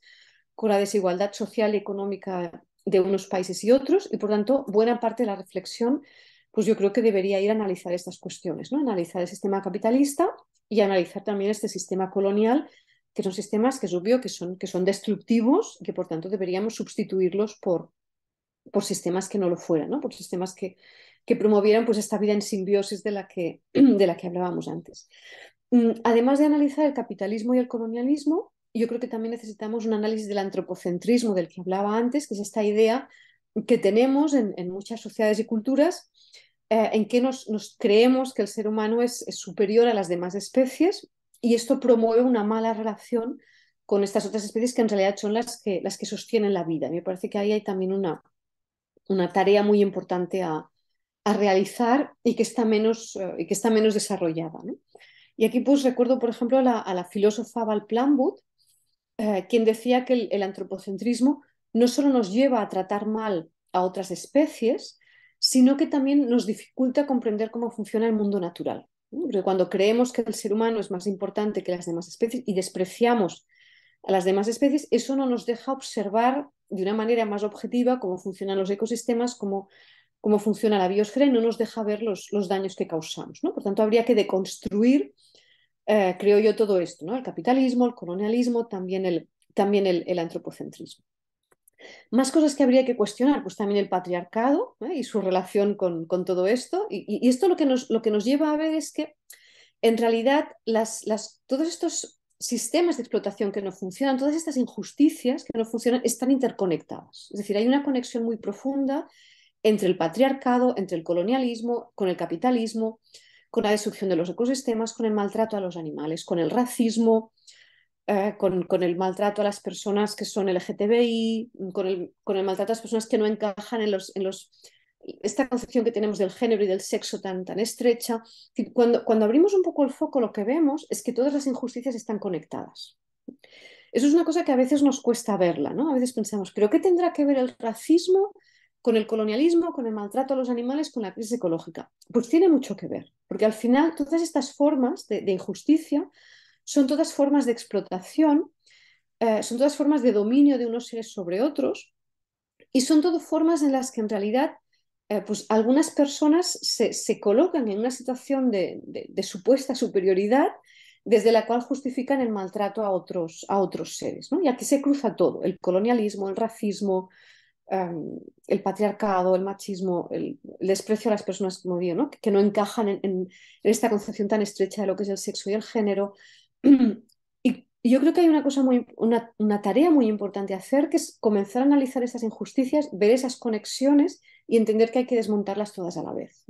la desigualdad social y económica de unos países y otros, y por tanto, buena parte de la reflexión, pues yo creo que debería ir a analizar estas cuestiones, ¿no? Analizar el sistema capitalista y analizar también este sistema colonial, que son sistemas que es obvio que son, que son destructivos y que por tanto deberíamos sustituirlos por, por sistemas que no lo fueran, ¿no? Por sistemas que, que promovieran pues esta vida en simbiosis de la que, de la que hablábamos antes. Mm, además de analizar el capitalismo y el colonialismo, yo creo que también necesitamos un análisis del antropocentrismo del que hablaba antes, que es esta idea que tenemos en, muchas sociedades y culturas, eh, en que nos, creemos que el ser humano es, superior a las demás especies y esto promueve una mala relación con estas otras especies que en realidad son las que, las que sostienen la vida. Me parece que ahí hay también una, una tarea muy importante a, realizar y que está menos, eh, que está menos desarrollada. Y aquí pues recuerdo, por ejemplo, a la, filósofa Val Plumwood, eh, quien decía que el, antropocentrismo no solo nos lleva a tratar mal a otras especies, sino que también nos dificulta comprender cómo funciona el mundo natural. Porque cuando creemos que el ser humano es más importante que las demás especies y despreciamos a las demás especies, eso no nos deja observar de una manera más objetiva cómo funcionan los ecosistemas, cómo, cómo funciona la biosfera y no nos deja ver los, daños que causamos. ¿no? Por tanto, habría que deconstruir eh, creo yo, todo esto, ¿no? El capitalismo, el colonialismo, también el, también el, antropocentrismo. Más cosas que habría que cuestionar, pues también el patriarcado y su relación con, todo esto. Y, esto lo que, nos, lo que nos lleva a ver es que en realidad las, las, todos estos sistemas de explotación que no funcionan, todas estas injusticias que no funcionan, están interconectadas. Es decir, hay una conexión muy profunda entre el patriarcado, entre el colonialismo, con el capitalismo, con la destrucción de los ecosistemas, con el maltrato a los animales, con el racismo, eh, con, el maltrato a las personas que son LGTBI, con el, maltrato a las personas que no encajan en los, esta concepción que tenemos del género y del sexo tan, estrecha, cuando, cuando, abrimos un poco el foco, lo que vemos es que todas las injusticias están conectadas. Eso es una cosa que a veces nos cuesta verla, ¿no? A veces pensamos, ¿pero qué tendrá que ver el racismo con el colonialismo, con el maltrato a los animales, con la crisis ecológica. Pues tiene mucho que ver, porque al final todas estas formas de, injusticia son todas formas de explotación, eh, son todas formas de dominio de unos seres sobre otros y son todas formas en las que en realidad eh, pues algunas personas se, colocan en una situación de, supuesta superioridad desde la cual justifican el maltrato a otros, a otros seres. ¿no? Y aquí se cruza todo, el colonialismo, el racismo, Em, el patriarcado, el machismo, el, desprecio a las personas, como digo, Que, no encajan en, esta concepción tan estrecha de lo que es el sexo y el género. Y, yo creo que hay una cosa una, tarea muy importante a hacer, que es comenzar a analizar esas injusticias, ver esas conexiones y entender que hay que desmontarlas todas a la vez,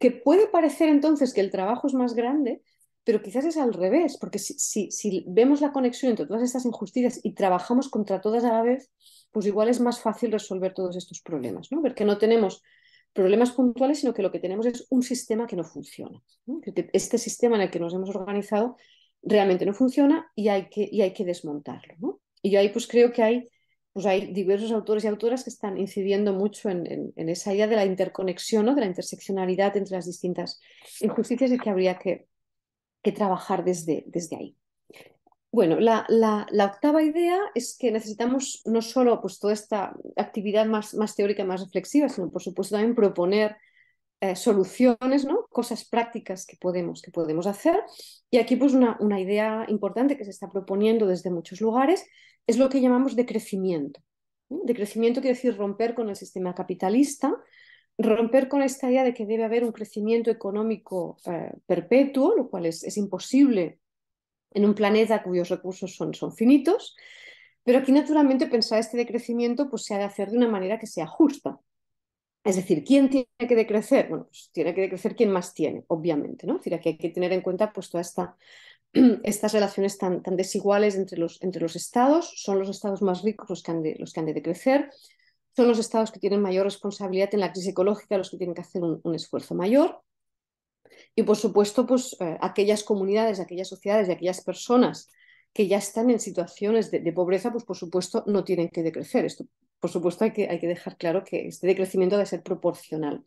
Que puede parecer entonces que el trabajo es más grande, pero quizás es al revés, porque si, vemos la conexión entre todas estas injusticias y trabajamos contra todas a la vez, pues igual es más fácil resolver todos estos problemas, ¿no? Porque no tenemos problemas puntuales, sino que lo que tenemos es un sistema que no funciona. Este sistema en el que nos hemos organizado realmente no funciona y hay que, y hay que desmontarlo. Y yo ahí pues creo que hay, pues hay diversos autores y autoras que están incidiendo mucho en, esa idea de la interconexión, o de la interseccionalidad entre las distintas injusticias y que habría que, que trabajar desde, desde ahí. Bueno, la, octava idea es que necesitamos no solo pues, toda esta actividad más, más teórica, más reflexiva, sino por supuesto también proponer eh, soluciones, ¿no? cosas prácticas que podemos, que podemos hacer. Y aquí pues una, idea importante que se está proponiendo desde muchos lugares es lo que llamamos decrecimiento. Decrecimiento quiere decir romper con el sistema capitalista, romper con esta idea de que debe haber un crecimiento económico eh, perpetuo, lo cual es, imposible en un planeta cuyos recursos son, finitos, pero aquí naturalmente pensar este decrecimiento pues, se ha de hacer de una manera que sea justa. Es decir, ¿quién tiene que decrecer? Bueno, pues tiene que decrecer quien más tiene, obviamente, ¿no? Es decir, aquí hay que tener en cuenta pues todas esta, estas relaciones tan, tan desiguales entre los, entre los estados. Son los estados más ricos los que los que han de decrecer, son los estados que tienen mayor responsabilidad en la crisis ecológica los que tienen que hacer un, esfuerzo mayor. Y por supuesto, pues eh, aquellas comunidades, aquellas sociedades y aquellas personas que ya están en situaciones de, pobreza, pues por supuesto no tienen que decrecer. Esto, por supuesto, hay que, hay que dejar claro que este decrecimiento debe ser proporcional.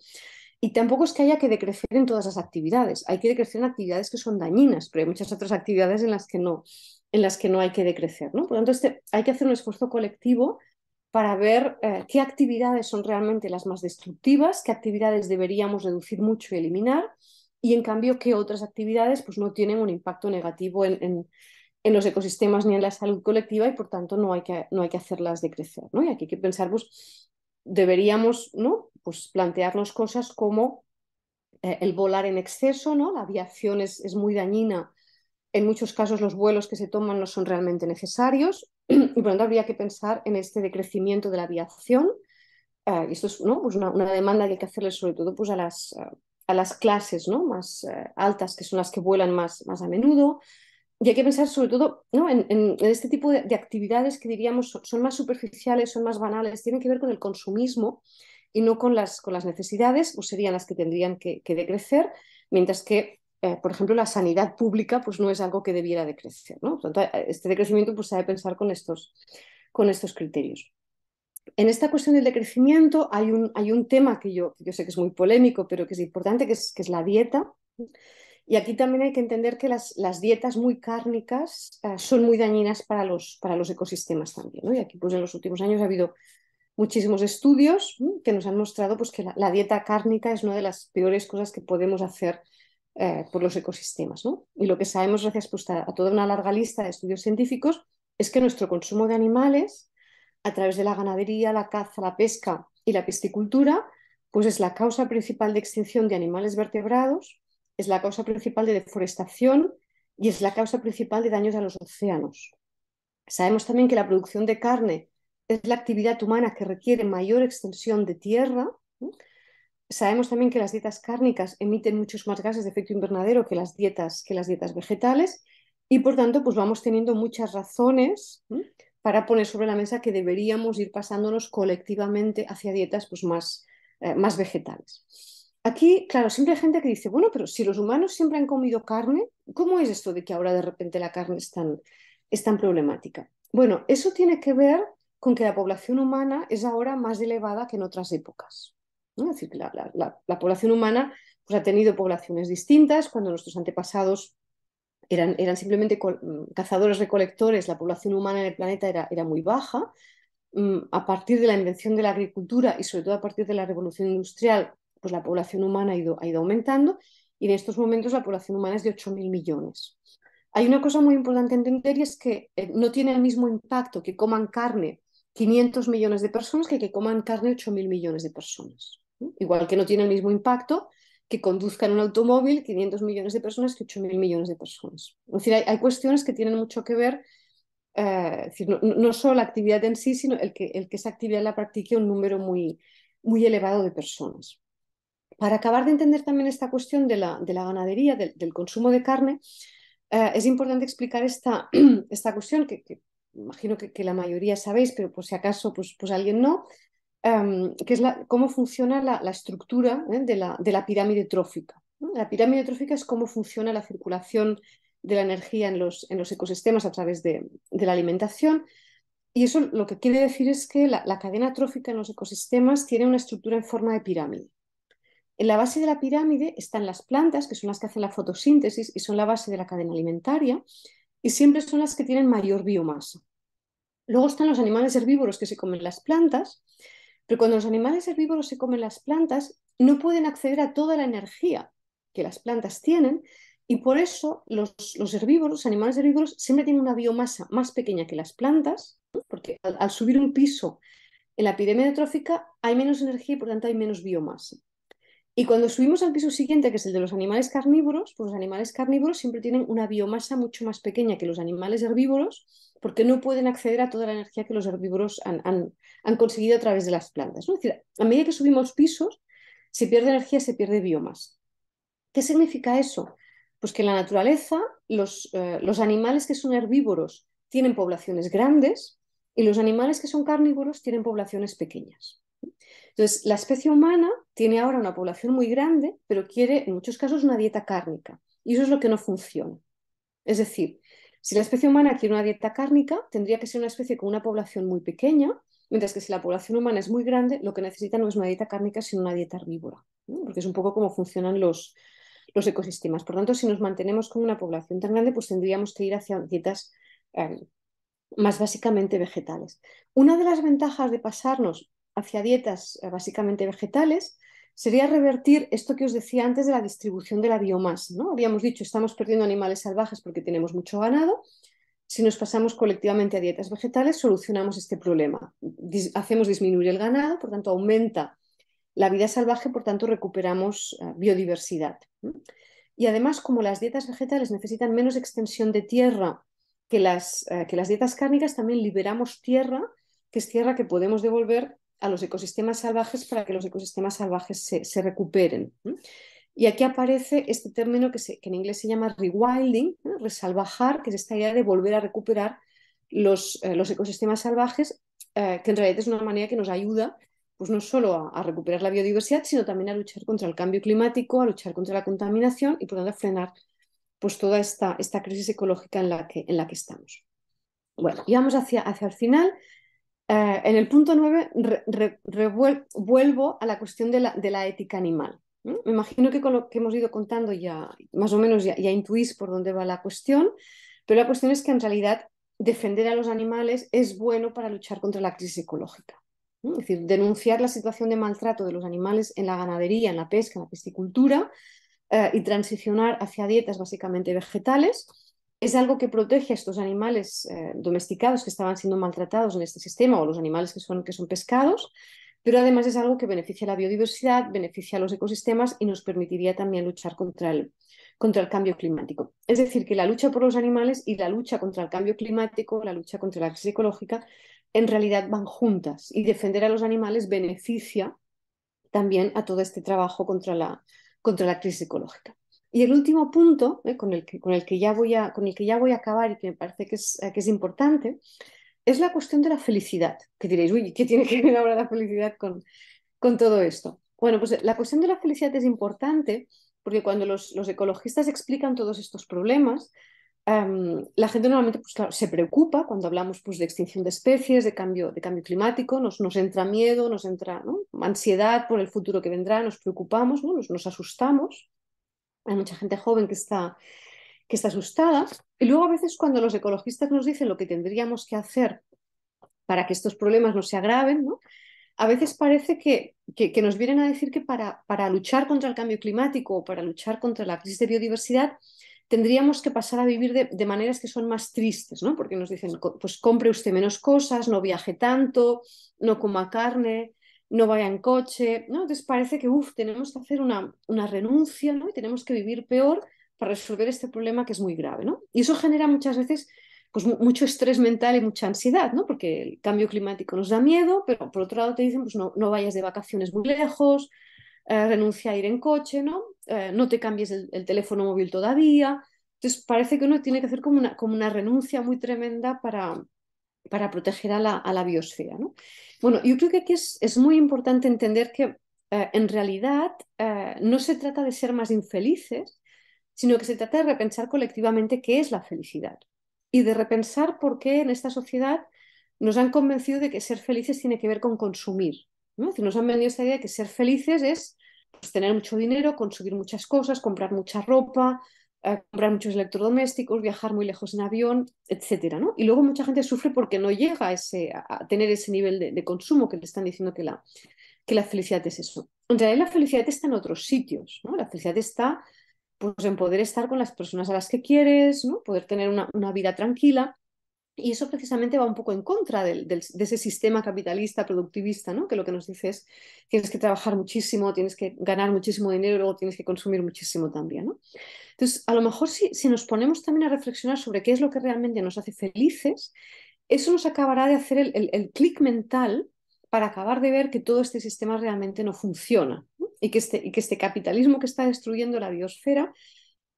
Y tampoco es que haya que decrecer en todas las actividades, hay que decrecer en actividades que son dañinas, pero hay muchas otras actividades en las que no, en las que no hay que decrecer. ¿no? Por lo tanto, este, hay que hacer un esfuerzo colectivo para ver eh, qué actividades son realmente las más destructivas, qué actividades deberíamos reducir mucho y eliminar, y en cambio qué otras actividades pues, no tienen un impacto negativo en, en, los ecosistemas ni en la salud colectiva y por tanto no hay que, no hay que hacerlas decrecer. ¿no? Y aquí hay que pensar, pues deberíamos ¿no? pues, plantearnos cosas como eh, el volar en exceso, ¿no? la aviación es, es muy dañina en muchos casos los vuelos que se toman no son realmente necesarios, Y por lo tanto habría que pensar en este decrecimiento de la aviación. Eh, y esto es ¿no? pues una, demanda que hay que hacerle sobre todo pues a, las, a las clases ¿no? más eh, altas, que son las que vuelan más, más a menudo. Y hay que pensar sobre todo ¿no? en, este tipo de, actividades que diríamos son, más superficiales, son más banales, tienen que ver con el consumismo y no con las, con las necesidades, o pues, serían las que tendrían que, que decrecer, mientras que eh, por ejemplo, la sanidad pública pues no es algo que debiera de crecer. Eh, este decrecimiento pues, se ha pensar con estos, criterios. En esta cuestión del decrecimiento hay un, tema que yo, sé que es muy polémico, pero que es importante, que es, la dieta. Y aquí también hay que entender que las, dietas muy cárnicas eh, son muy dañinas para los, ecosistemas también. Y aquí pues, en los últimos años ha habido muchísimos estudios que nos han mostrado pues, que la dieta cárnica es una de las peores cosas que podemos hacer eh, por los ecosistemas. Y lo que sabemos, gracias pues, a toda una larga lista de estudios científicos, es que nuestro consumo de animales, a través de la ganadería, la caza, la pesca y la piscicultura, pues es la causa principal de extinción de animales vertebrados, es la causa principal de deforestación y es la causa principal de daños a los océanos. Sabemos también que la producción de carne es la actividad humana que requiere mayor extensión de tierra, Sabemos también que las dietas cárnicas emiten muchos más gases de efecto invernadero que las dietas, que las dietas vegetales y por tanto pues vamos teniendo muchas razones para poner sobre la mesa que deberíamos ir pasándonos colectivamente hacia dietas pues, más, eh, más vegetales. Aquí, claro, siempre hay gente que dice, bueno, pero si los humanos siempre han comido carne, ¿cómo es esto de que ahora de repente la carne tan, es tan problemática? Bueno, eso tiene que ver con que la población humana es ahora más elevada que en otras épocas. Es decir, la, población humana pues, ha tenido poblaciones distintas. Cuando nuestros antepasados eran, simplemente mm, cazadores-recolectores, la población humana en el planeta era, muy baja. Mm, a partir de la invención de la agricultura y sobre todo a partir de la revolución industrial, pues la población humana ha ido, aumentando y en estos momentos la población humana es de 8.000 millones. Hay una cosa muy importante entender y es que eh, no tiene el mismo impacto que coman carne 500 millones de personas que que coman carne 8.000 millones de personas. Igual que no tiene el mismo impacto que conduzcan un automóvil 500 millones de personas que 8.000 millones de personas. Es decir, hay, cuestiones que tienen mucho que ver, eh, no, solo la actividad en sí, sino el que, el que esa actividad la practique un número muy, muy elevado de personas. Para acabar de entender también esta cuestión de la, de la ganadería, del consumo de carne, eh, es importante explicar esta, esta cuestión que, imagino que, la mayoría sabéis, pero por si acaso pues, pues alguien no, Em, que es cómo funciona la, estructura ¿eh? de, la, pirámide trófica. La pirámide trófica es cómo funciona la circulación de la energía en los, ecosistemas a través de, la alimentación. Y eso lo que quiere decir es que la cadena trófica en los ecosistemas tiene una estructura en forma de pirámide. En la base de la pirámide están las plantas, que son las que hacen la fotosíntesis y son la base de la cadena alimentaria, y siempre son las que tienen mayor biomasa. Luego están los animales herbívoros que se comen las plantas, pero cuando los animales herbívoros se comen las plantas, no pueden acceder a toda la energía que las plantas tienen y por eso los, herbívoros, los animales herbívoros, siempre tienen una biomasa más pequeña que las plantas, porque al, subir un piso en la epidemia trófica hay menos energía y por tanto hay menos biomasa. Y cuando subimos al piso siguiente, que es el de los animales carnívoros, pues los animales carnívoros siempre tienen una biomasa mucho más pequeña que los animales herbívoros, porque no pueden acceder a toda la energía que los herbívoros han, conseguido a través de las plantas. ¿no? Es decir, a medida que subimos pisos, se pierde energía, se pierde biomasa. ¿Qué significa eso? Pues que en la naturaleza los, eh, los animales que son herbívoros tienen poblaciones grandes y los animales que son carnívoros tienen poblaciones pequeñas. Entonces, la especie humana tiene ahora una población muy grande, pero quiere en muchos casos una dieta cárnica. Y eso es lo que no funciona. Es decir, si la especie humana quiere una dieta cárnica, tendría que ser una especie con una población muy pequeña, mientras que si la población humana es muy grande, lo que necesita no es una dieta cárnica, sino una dieta herbívora, porque es un poco como funcionan los, los ecosistemas. Por tanto, si nos mantenemos con una población tan grande, pues tendríamos que ir hacia dietas eh, más básicamente vegetales. Una de las ventajas de pasarnos hacia dietas eh, básicamente vegetales sería revertir esto que os decía antes de la distribución de la biomasa. ¿no? Habíamos dicho, estamos perdiendo animales salvajes porque tenemos mucho ganado. Si nos pasamos colectivamente a dietas vegetales, solucionamos este problema. hacemos disminuir el ganado, por tanto, aumenta la vida salvaje, por tanto, recuperamos eh, biodiversidad. Y además, como las dietas vegetales necesitan menos extensión de tierra que las, eh, que las dietas cárnicas, también liberamos tierra, que es tierra que podemos devolver a los ecosistemas salvajes para que los ecosistemas salvajes se, recuperen. Y aquí aparece este término que, en inglés se llama rewilding, resalvajar, que es esta idea de volver a recuperar los, eh, los ecosistemas salvajes, eh, que en realidad es una manera que nos ayuda pues no solo a, recuperar la biodiversidad, sino también a luchar contra el cambio climático, a luchar contra la contaminación y por tanto a frenar pues, toda esta, esta crisis ecológica en la que, en la que estamos. Bueno, y vamos hacia, hacia el final. Eh, en el punto 9 vuelvo a la cuestión de la, ética animal. Me imagino que con lo que hemos ido contando ya, más o menos ya, intuís por dónde va la cuestión, pero la cuestión es que en realidad defender a los animales es bueno para luchar contra la crisis ecológica. Es decir, denunciar la situación de maltrato de los animales en la ganadería, en la pesca, en la piscicultura eh, y transicionar hacia dietas básicamente vegetales es algo que protege a estos animales eh, domesticados que estaban siendo maltratados en este sistema o los animales que son, que son pescados, pero además es algo que beneficia a la biodiversidad, beneficia a los ecosistemas y nos permitiría también luchar contra el, contra el cambio climático. Es decir, que la lucha por los animales y la lucha contra el cambio climático, la lucha contra la crisis ecológica, en realidad van juntas y defender a los animales beneficia también a todo este trabajo contra la, contra la crisis ecológica. Y el último punto, eh, con, el que, con, el que ya voy a, con el que ya voy a acabar y que me parece que es, eh, importante, es la cuestión de la felicidad. Que diréis, uy, ¿qué tiene que ver ahora la felicidad con, todo esto? Bueno, pues eh, la cuestión de la felicidad es importante porque cuando los, ecologistas explican todos estos problemas, em, la gente normalmente pues, se preocupa cuando hablamos pues, de extinción de especies, de cambio, de cambio climático, nos, entra miedo, nos entra ansiedad por el futuro que vendrá, nos preocupamos, ¿no? nos asustamos. Hay mucha gente joven que está, que está asustada. Y luego a veces cuando los ecologistas nos dicen lo que tendríamos que hacer para que estos problemas no se agraven, ¿no? a veces parece que, que, nos vienen a decir que para, para luchar contra el cambio climático o para luchar contra la crisis de biodiversidad tendríamos que pasar a vivir de, maneras que son más tristes, ¿no? Porque nos dicen, pues compre usted menos cosas, no viaje tanto, no coma carne, no vaya en coche, ¿no? Entonces parece que, tenemos que hacer una, una renuncia, ¿no? Y tenemos que vivir peor para resolver este problema que es muy grave, ¿no? Y eso genera muchas veces pues, mucho estrés mental y mucha ansiedad, ¿no? Porque el cambio climático nos da miedo, pero por otro lado te dicen, pues no, no vayas de vacaciones muy lejos, eh, renuncia a ir en coche, ¿no? Eh, no te cambies el, teléfono móvil todavía. Entonces parece que uno tiene que hacer como una, como una renuncia muy tremenda para, para proteger a la, a la biosfera, ¿no? Bueno, yo creo que aquí es, muy importante entender que eh, en realidad eh, no se trata de ser más infelices, sino que se trata de repensar colectivamente qué es la felicidad y de repensar por qué en esta sociedad nos han convencido de que ser felices tiene que ver con consumir. nos han vendido esta idea de que ser felices es pues, tener mucho dinero, consumir muchas cosas, comprar mucha ropa, comprar muchos electrodomésticos, viajar muy lejos en avión, etcétera, ¿no? Y luego mucha gente sufre porque no llega a, ese, a tener ese nivel de, consumo que le están diciendo que la, que la felicidad es eso. En realidad la felicidad está en otros sitios, ¿no? La felicidad está pues en poder estar con las personas a las que quieres, ¿no? poder tener una, una vida tranquila. Y eso precisamente va un poco en contra de ese sistema capitalista productivista, ¿no? que lo que nos dice es tienes que trabajar muchísimo, tienes que ganar muchísimo dinero luego tienes que consumir muchísimo también. ¿no? Entonces, a lo mejor si, si nos ponemos también a reflexionar sobre qué es lo que realmente nos hace felices, eso nos acabará de hacer el, el, clic mental para acabar de ver que todo este sistema realmente no funciona Y, que este, y que este capitalismo que está destruyendo la biosfera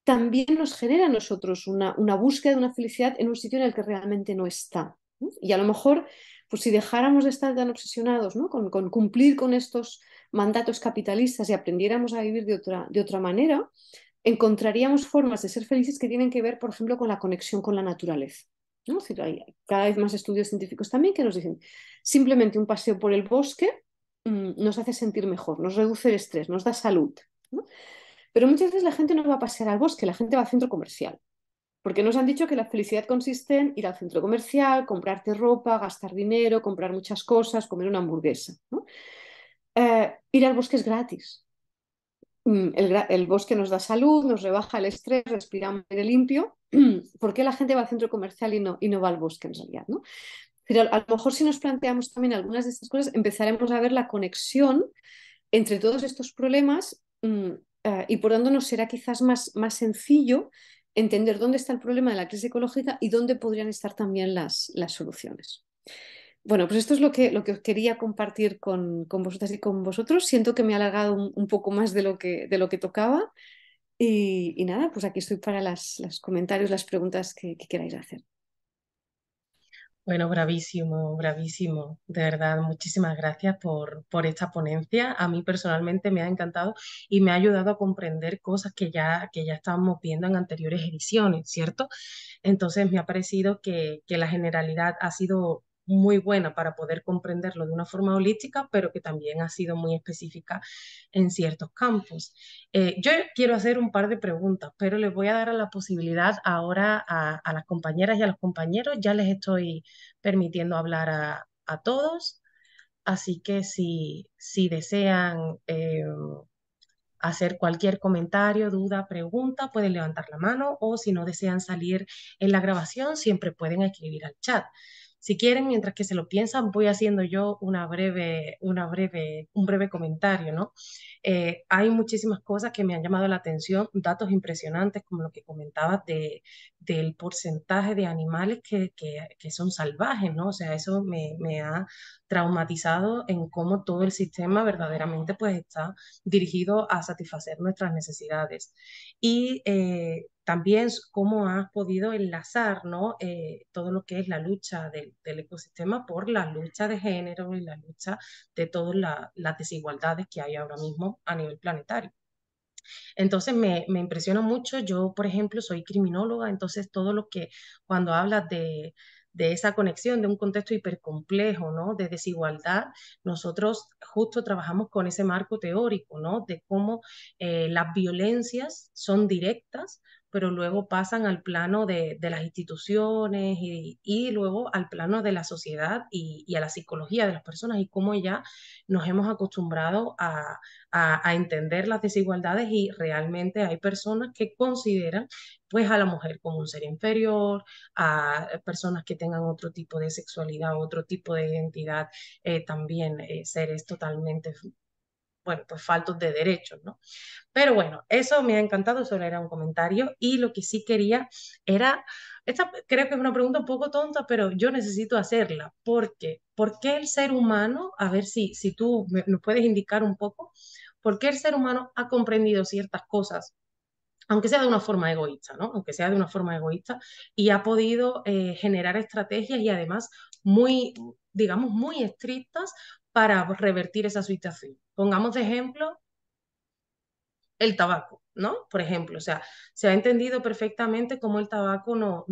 también nos genera a nosotros una, una búsqueda de una felicidad en un sitio en el que realmente no está. Y a lo mejor, pues si dejáramos de estar tan obsesionados ¿no? con, cumplir con estos mandatos capitalistas y aprendiéramos a vivir de otra, de otra manera, encontraríamos formas de ser felices que tienen que ver, por ejemplo, con la conexión con la naturaleza. hay cada vez más estudios científicos también que nos dicen, simplemente un paseo por el bosque mm, nos hace sentir mejor, nos reduce el estrés, nos da salud. Pero muchas veces la gente no va a pasear al bosque, la gente va al centro comercial. Porque nos han dicho que la felicidad consiste en ir al centro comercial, comprarte ropa, gastar dinero, comprar muchas cosas, comer una hamburguesa. Eh, ir al bosque es gratis. Mm, el, bosque nos da salud, nos rebaja el estrés, respiramos aire limpio. ¿Por qué la gente va al centro comercial y no, y no va al bosque en realidad? ¿no? Pero a lo mejor si nos planteamos también algunas de estas cosas, empezaremos a ver la conexión entre todos estos problemas mm, eh, y por tanto nos será quizás más, más sencillo entender dónde está el problema de la crisis ecológica y dónde podrían estar también las, las soluciones. Bueno, pues esto es lo que, lo que os quería compartir con, con vosotras y con vosotros. Siento que me he alargado un, poco más de lo que, de lo que tocaba. Y, nada, pues aquí estoy para los comentarios, las preguntas que, que queráis hacer. Bueno, bravísimo, bravísimo. De verdad, muchísimas gracias por, por, esta ponencia. A mí personalmente me ha encantado y me ha ayudado a comprender cosas que ya, que ya estábamos viendo en anteriores ediciones, ¿cierto? Entonces me ha parecido que, que la generalidad ha sido muy buena para poder comprenderlo de una forma holística, pero que también ha sido muy específica en ciertos campos. Eh, yo quiero hacer un par de preguntas, pero les voy a dar la posibilidad ahora a, las compañeras y a los compañeros. Ya les estoy permitiendo hablar a, todos, así que si, desean... Eh, hacer cualquier comentario, duda, pregunta, pueden levantar la mano o si no desean salir en la grabación, siempre pueden escribir al chat. Si quieren, mientras que se lo piensan, voy haciendo yo una breve, una breve, un breve comentario, ¿no? Eh, hay muchísimas cosas que me han llamado la atención, datos impresionantes como lo que comentabas de, del porcentaje de animales que, son salvajes, ¿no? O sea, eso me, ha traumatizado en cómo todo el sistema verdaderamente pues está dirigido a satisfacer nuestras necesidades. Y eh, también cómo has podido enlazar eh, todo lo que es la lucha del, ecosistema por la lucha de género y la lucha de todas las desigualdades que hay ahora mismo a nivel planetario. Entonces me, me, impresiona mucho, yo por ejemplo soy criminóloga, entonces todo lo que cuando hablas de, esa conexión, de un contexto hipercomplejo, ¿no? De desigualdad, nosotros justo trabajamos con ese marco teórico, ¿no? De cómo eh, las violencias son directas pero luego pasan al plano de, las instituciones y, luego al plano de la sociedad y, a la psicología de las personas y cómo ya nos hemos acostumbrado a, entender las desigualdades y realmente hay personas que consideran pues a la mujer como un ser inferior, a personas que tengan otro tipo de sexualidad, otro tipo de identidad, eh, también eh, seres totalmente bueno, pues faltos de derechos, ¿no? Pero bueno, eso me ha encantado, solo era un comentario y lo que sí quería era, esta creo que es una pregunta un poco tonta, pero yo necesito hacerla, porque ¿por qué el ser humano, a ver si, si tú me, nos puedes indicar un poco, por qué el ser humano ha comprendido ciertas cosas aunque sea de una forma egoísta, ¿no? Aunque sea de una forma egoísta, y ha podido eh, generar estrategias y además muy, digamos, muy estrictas para revertir esa situación. Pongamos de ejemplo el tabaco, ¿no? Por ejemplo, o sea, se ha entendido perfectamente cómo el tabaco no,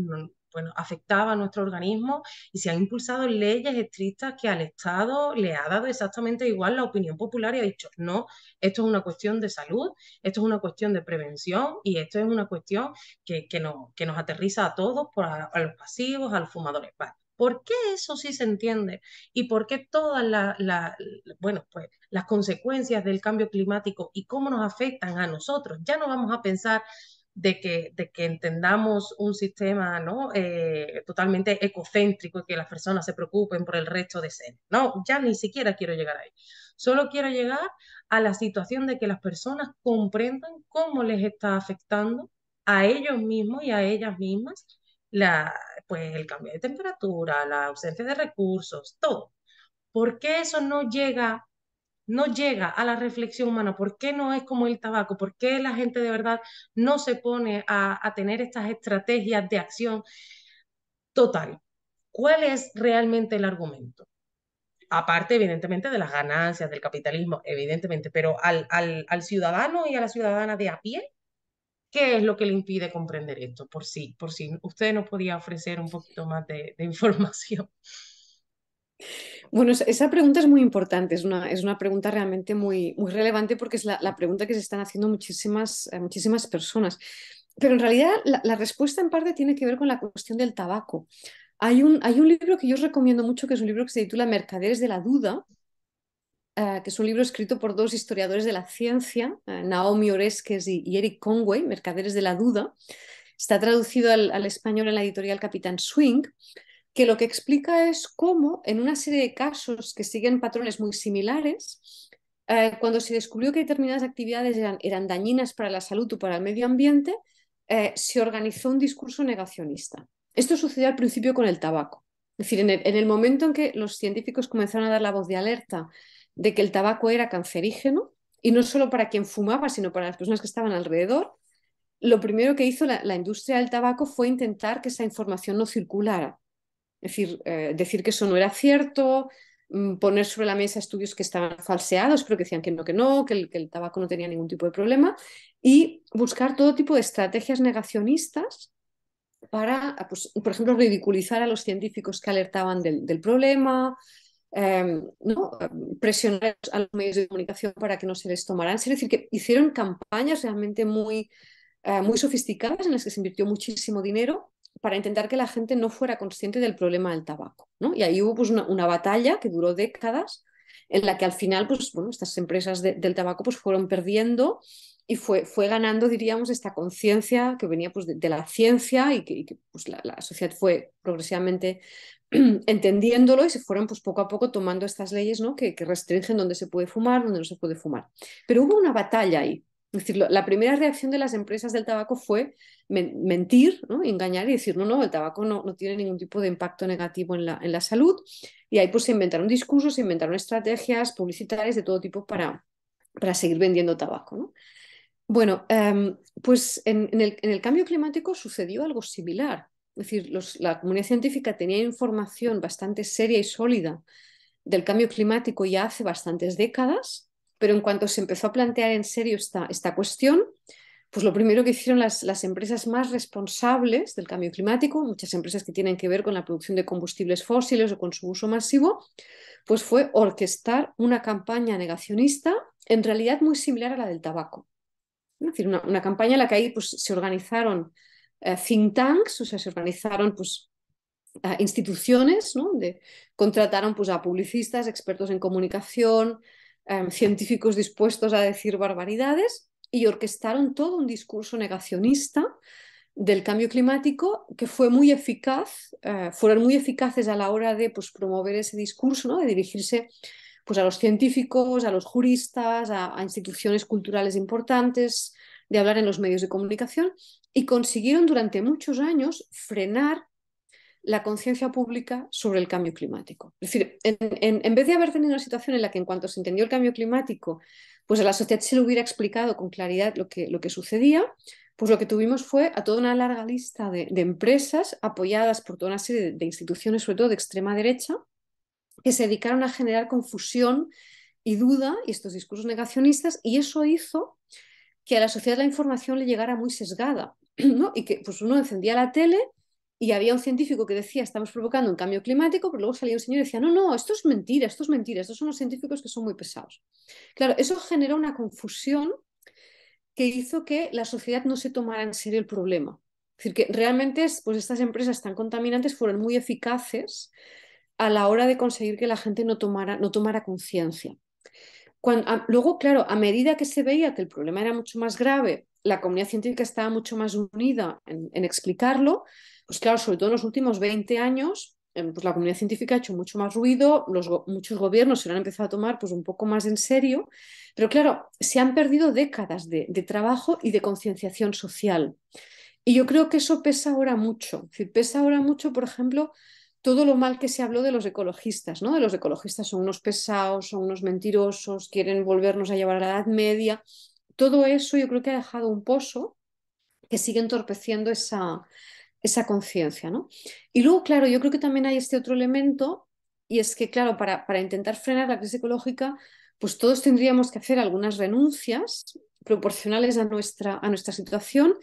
bueno, afectaba a nuestro organismo y se han impulsado leyes estrictas que al Estado le ha dado exactamente igual la opinión popular y ha dicho, no, esto es una cuestión de salud, esto es una cuestión de prevención y esto es una cuestión que, nos, que nos aterriza a todos, pues, a, los pasivos, a los fumadores. Vale. ¿Por qué eso sí se entiende? ¿Y por qué todas la, bueno, pues, las consecuencias del cambio climático y cómo nos afectan a nosotros? Ya no vamos a pensar de que, de que entendamos un sistema ¿no? Eh, totalmente ecocéntrico y que las personas se preocupen por el resto de seres. No, ya ni siquiera quiero llegar ahí. Solo quiero llegar a la situación de que las personas comprendan cómo les está afectando a ellos mismos y a ellas mismas la, pues el cambio de temperatura, la ausencia de recursos, todo. ¿Por qué eso no llega, no llega a la reflexión humana? ¿Por qué no es como el tabaco? ¿Por qué la gente de verdad no se pone a, tener estas estrategias de acción total? ¿Cuál es realmente el argumento? aparte evidentemente de las ganancias del capitalismo, evidentemente, pero al, al, al, ciudadano y a la ciudadana de a pie, ¿Qué es lo que le impide comprender esto? Por si, por si usted nos podía ofrecer un poquito más de, información. Bueno, esa pregunta es muy importante, es una, es una pregunta realmente muy, muy relevante porque es la, pregunta que se están haciendo muchísimas, eh, muchísimas personas. Pero en realidad la, respuesta en parte tiene que ver con la cuestión del tabaco. Hay un, hay un libro que yo os recomiendo mucho, que es un libro que se titula Mercaderes de la Duda, eh, que es un libro escrito por dos historiadores de la ciencia, eh, Naomi Oreskes y, Eric Conway, Mercaderes de la Duda. Está traducido al, español en la editorial Capitán Swing, que lo que explica es cómo en una serie de casos que siguen patrones muy similares, eh, cuando se descubrió que determinadas actividades eran, dañinas para la salud o para el medio ambiente, se organizó un discurso negacionista. Esto sucedió al principio con el tabaco. Es decir, en el momento en que los científicos comenzaron a dar la voz de alerta de que el tabaco era cancerígeno, y no solo para quien fumaba, sino para las personas que estaban alrededor, lo primero que hizo la, industria del tabaco fue intentar que esa información no circulara. Es decir, eh, decir que eso no era cierto, mm, poner sobre la mesa estudios que estaban falseados, pero que decían que no, que no, que el, que el tabaco no tenía ningún tipo de problema, y buscar todo tipo de estrategias negacionistas para, pues, por ejemplo, ridiculizar a los científicos que alertaban del, del problema, Em, ¿no? presionar a los medios de comunicación para que no se les tomaran. Es decir, que hicieron campañas realmente muy, eh, muy sofisticadas en las que se invirtió muchísimo dinero para intentar que la gente no fuera consciente del problema del tabaco. ¿no? Y ahí hubo pues, una, batalla que duró décadas en la que al final pues, bueno, estas empresas del tabaco pues, fueron perdiendo y fue, fue ganando, diríamos, esta conciencia que venía pues, de, la ciencia y que, pues, la, sociedad fue progresivamente entendiéndolo y se fueron pues poco a poco tomando estas leyes ¿no? que, que restringen dónde se puede fumar, dónde no se puede fumar. Pero hubo una batalla ahí. la primera reacción de las empresas del tabaco fue mentir, engañar y decir, no, no, el tabaco no, no tiene ningún tipo de impacto negativo en la, en la, salud. Y ahí pues se inventaron discursos, se inventaron estrategias publicitarias de todo tipo para, para seguir vendiendo tabaco. Bueno, em, pues en el cambio climático sucedió algo similar. Es decir, la comunidad científica tenía información bastante seria y sólida del cambio climático ya hace bastantes décadas, pero en cuanto se empezó a plantear en serio esta, cuestión, pues lo primero que hicieron las, empresas más responsables del cambio climático, muchas empresas que tienen que ver con la producción de combustibles fósiles o con su uso masivo, pues fue orquestar una campaña negacionista, en realidad muy similar a la del tabaco. Es decir, una, campaña en la que ahí pues, se organizaron eh, think tanks, o sea, se organizaron pues eh, instituciones, ¿no? contrataron pues a publicistas, expertos en comunicación, eh, científicos dispuestos a decir barbaridades y orquestaron todo un discurso negacionista del cambio climático que fue muy eficaz, fueron muy eficaces a la hora de pues, promover ese discurso, ¿no? de dirigirse pues a los científicos, a los juristas, a instituciones culturales importantes, de hablar en los medios de comunicación y consiguieron durante muchos años frenar la conciencia pública sobre el cambio climático. Es decir, en, vez de haber tenido una situación en la que en cuanto se entendió el cambio climático, pues a la sociedad se le hubiera explicado con claridad lo que, lo que sucedía, pues lo que tuvimos fue a toda una larga lista de, empresas apoyadas por toda una serie de, de, instituciones, sobre todo de extrema derecha, que se dedicaron a generar confusión y duda y estos discursos negacionistas, y eso hizo que a la sociedad la información le llegara muy sesgada, ¿no? Y que pues uno encendía la tele y había un científico que decía, estamos provocando un cambio climático, pero luego salía un señor y decía, no, no, esto es mentira, esto es mentira, estos son los científicos que son muy pesados. Claro, eso generó una confusión que hizo que la sociedad no se tomara en serio el problema. Es decir, que realmente pues, estas empresas tan contaminantes fueron muy eficaces a la hora de conseguir que la gente no tomara, no tomara conciencia luego, claro, a medida que se veía que el problema era mucho más grave, la comunidad científica estaba mucho más unida en, explicarlo, pues claro, sobre todo en los últimos 20 años, em, pues la comunidad científica ha hecho mucho más ruido, los, muchos gobiernos se lo han empezado a tomar pues un poco más en serio, pero claro, se han perdido décadas de, trabajo y de concienciación social. Y yo creo que eso pesa ahora mucho. pesa ahora mucho, por ejemplo, todo lo mal que se habló de los ecologistas, ¿no? De los ecologistas son unos pesados, son unos mentirosos, quieren volvernos a llevar a la Edad Media. Todo eso yo creo que ha dejado un pozo que sigue entorpeciendo esa, esa conciencia, ¿no? Y luego, claro, yo creo que también hay este otro elemento y es que, claro, para, para intentar frenar la crisis ecológica, pues todos tendríamos que hacer algunas renuncias proporcionales a nuestra, a nuestra situación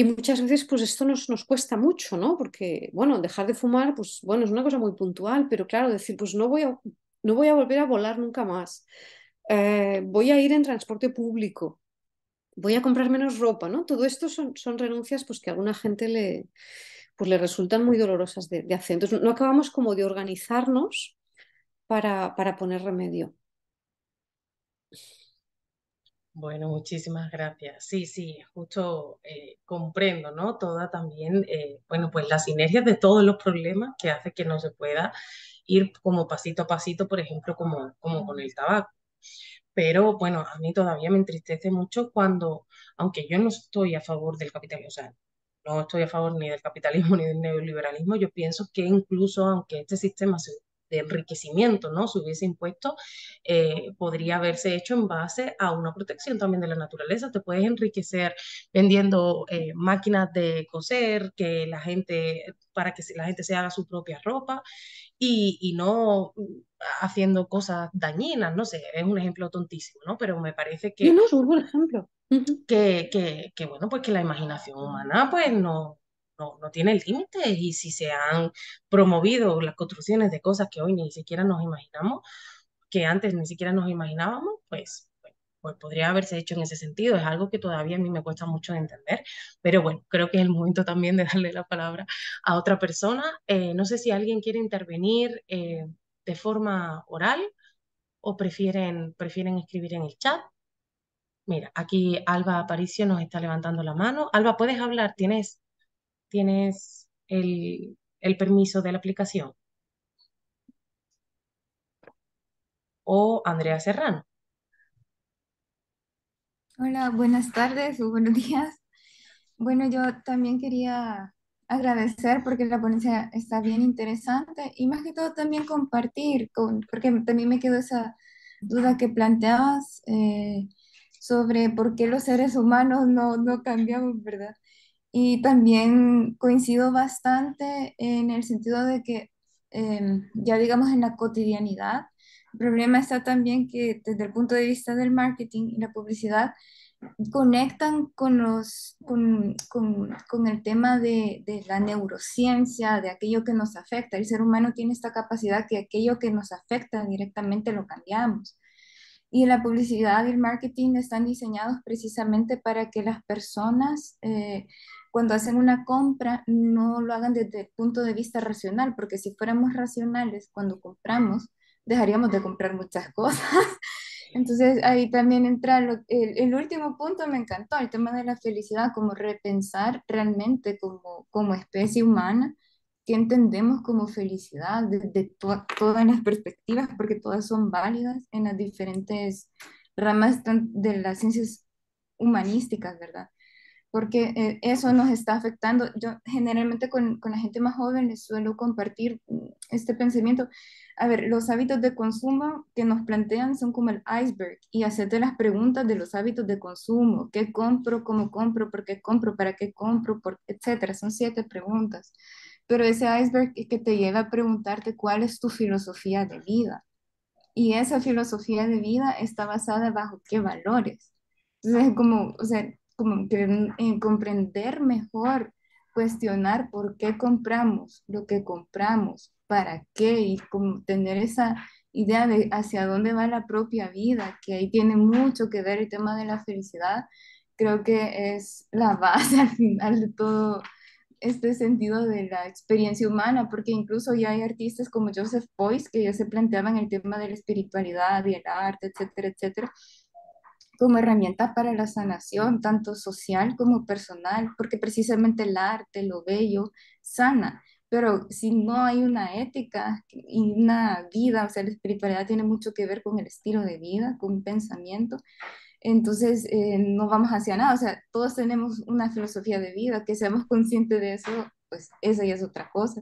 y muchas veces, pues esto nos, nos cuesta mucho, ¿no? Porque, bueno, dejar de fumar, pues bueno, es una cosa muy puntual, pero claro, decir, pues no voy a, no voy a volver a volar nunca más. Eh, voy a ir en transporte público, voy a comprar menos ropa, ¿no? Todo esto son, son renuncias pues, que a alguna gente le, pues, le resultan muy dolorosas de, de hacer. Entonces, no acabamos como de organizarnos para, para poner remedio. Bueno, muchísimas gracias. Sí, sí, justo eh, comprendo, ¿no? Toda también, eh, bueno, pues las sinergias de todos los problemas que hace que no se pueda ir como pasito a pasito, por ejemplo, como, como con el tabaco. Pero bueno, a mí todavía me entristece mucho cuando, aunque yo no estoy a favor del capitalismo, o sea, no estoy a favor ni del capitalismo ni del neoliberalismo, yo pienso que incluso aunque este sistema se de enriquecimiento, ¿no? Si hubiese impuesto, eh, podría haberse hecho en base a una protección también de la naturaleza. Te puedes enriquecer vendiendo eh, máquinas de coser, que la gente, para que la gente se haga su propia ropa y, no mm, haciendo cosas dañinas, no sé, es un ejemplo tontísimo, ¿no? Pero me parece que... no, es un ejemplo. Que, que, que, bueno, pues que la imaginación humana pues no, no, tiene tiene límites y si se han promovido las construcciones de cosas que hoy ni siquiera nos imaginamos, que antes ni siquiera nos imaginábamos, pues pues podría haberse hecho en ese sentido. Es algo que todavía a mí me cuesta mucho entender, pero bueno, creo que es el momento también de darle la palabra a otra persona. Eh, no sé si alguien quiere intervenir eh, de forma oral o prefieren, prefieren escribir en el chat. Mira, aquí Alba Aparicio nos está levantando la mano. Alba, puedes hablar, tienes tienes el, el permiso de la aplicación. O Andrea Serrano. Hola, buenas tardes o buenos días. Bueno, yo también quería agradecer porque la ponencia está bien interesante y más que todo también compartir, con, porque también me quedó esa duda que planteabas eh, sobre por qué los seres humanos no, no cambiamos, ¿verdad? Y también coincido bastante en el sentido de que em, ya digamos en la cotidianidad, el problema está también que desde el punto de vista del marketing y la publicidad conectan con, los, con, con, con el tema de, de, la neurociencia, de aquello que nos afecta. El ser humano tiene esta capacidad que aquello que nos afecta directamente lo cambiamos. Y la publicidad y el marketing están diseñados precisamente para que las personas... Eh, cuando hacen una compra, no lo hagan desde el punto de vista racional, porque si fuéramos racionales cuando compramos, dejaríamos de comprar muchas cosas. Entonces ahí también entra el, último punto, me encantó, el tema de la felicidad, como repensar realmente como, como especie humana qué entendemos como felicidad desde todas las perspectivas, porque todas son válidas en las diferentes ramas de las ciencias humanísticas, ¿verdad? porque eh, eso nos está afectando. Yo generalmente con, la gente más joven les suelo compartir mm, este pensamiento. A ver, los hábitos de consumo que nos plantean son como el iceberg y hacerte las preguntas de los hábitos de consumo, qué compro, cómo compro, por qué compro, para qué compro, por, etcétera. Son siete preguntas. Pero ese iceberg es que te lleva a preguntarte cuál es tu filosofía de vida. Y esa filosofía de vida está basada bajo qué valores. Entonces, como, o sea, como en mm, eh, comprender mejor, cuestionar por qué compramos lo que compramos, para qué y como tener esa idea de hacia dónde va la propia vida, que ahí tiene mucho que ver el tema de la felicidad, creo que es la base al final de todo este sentido de la experiencia humana, porque incluso ya hay artistas como Joseph Beuys que ya se planteaban el tema de la espiritualidad y el arte, etcétera, etcétera, como herramienta para la sanación, tanto social como personal, porque precisamente el arte, lo bello, sana. Pero si no hay una ética y una vida, o sea, la espiritualidad tiene mucho que ver con el estilo de vida, con pensamiento, entonces eh, no vamos hacia nada. O sea, todos tenemos una filosofía de vida, que seamos conscientes de eso, pues esa ya es otra cosa.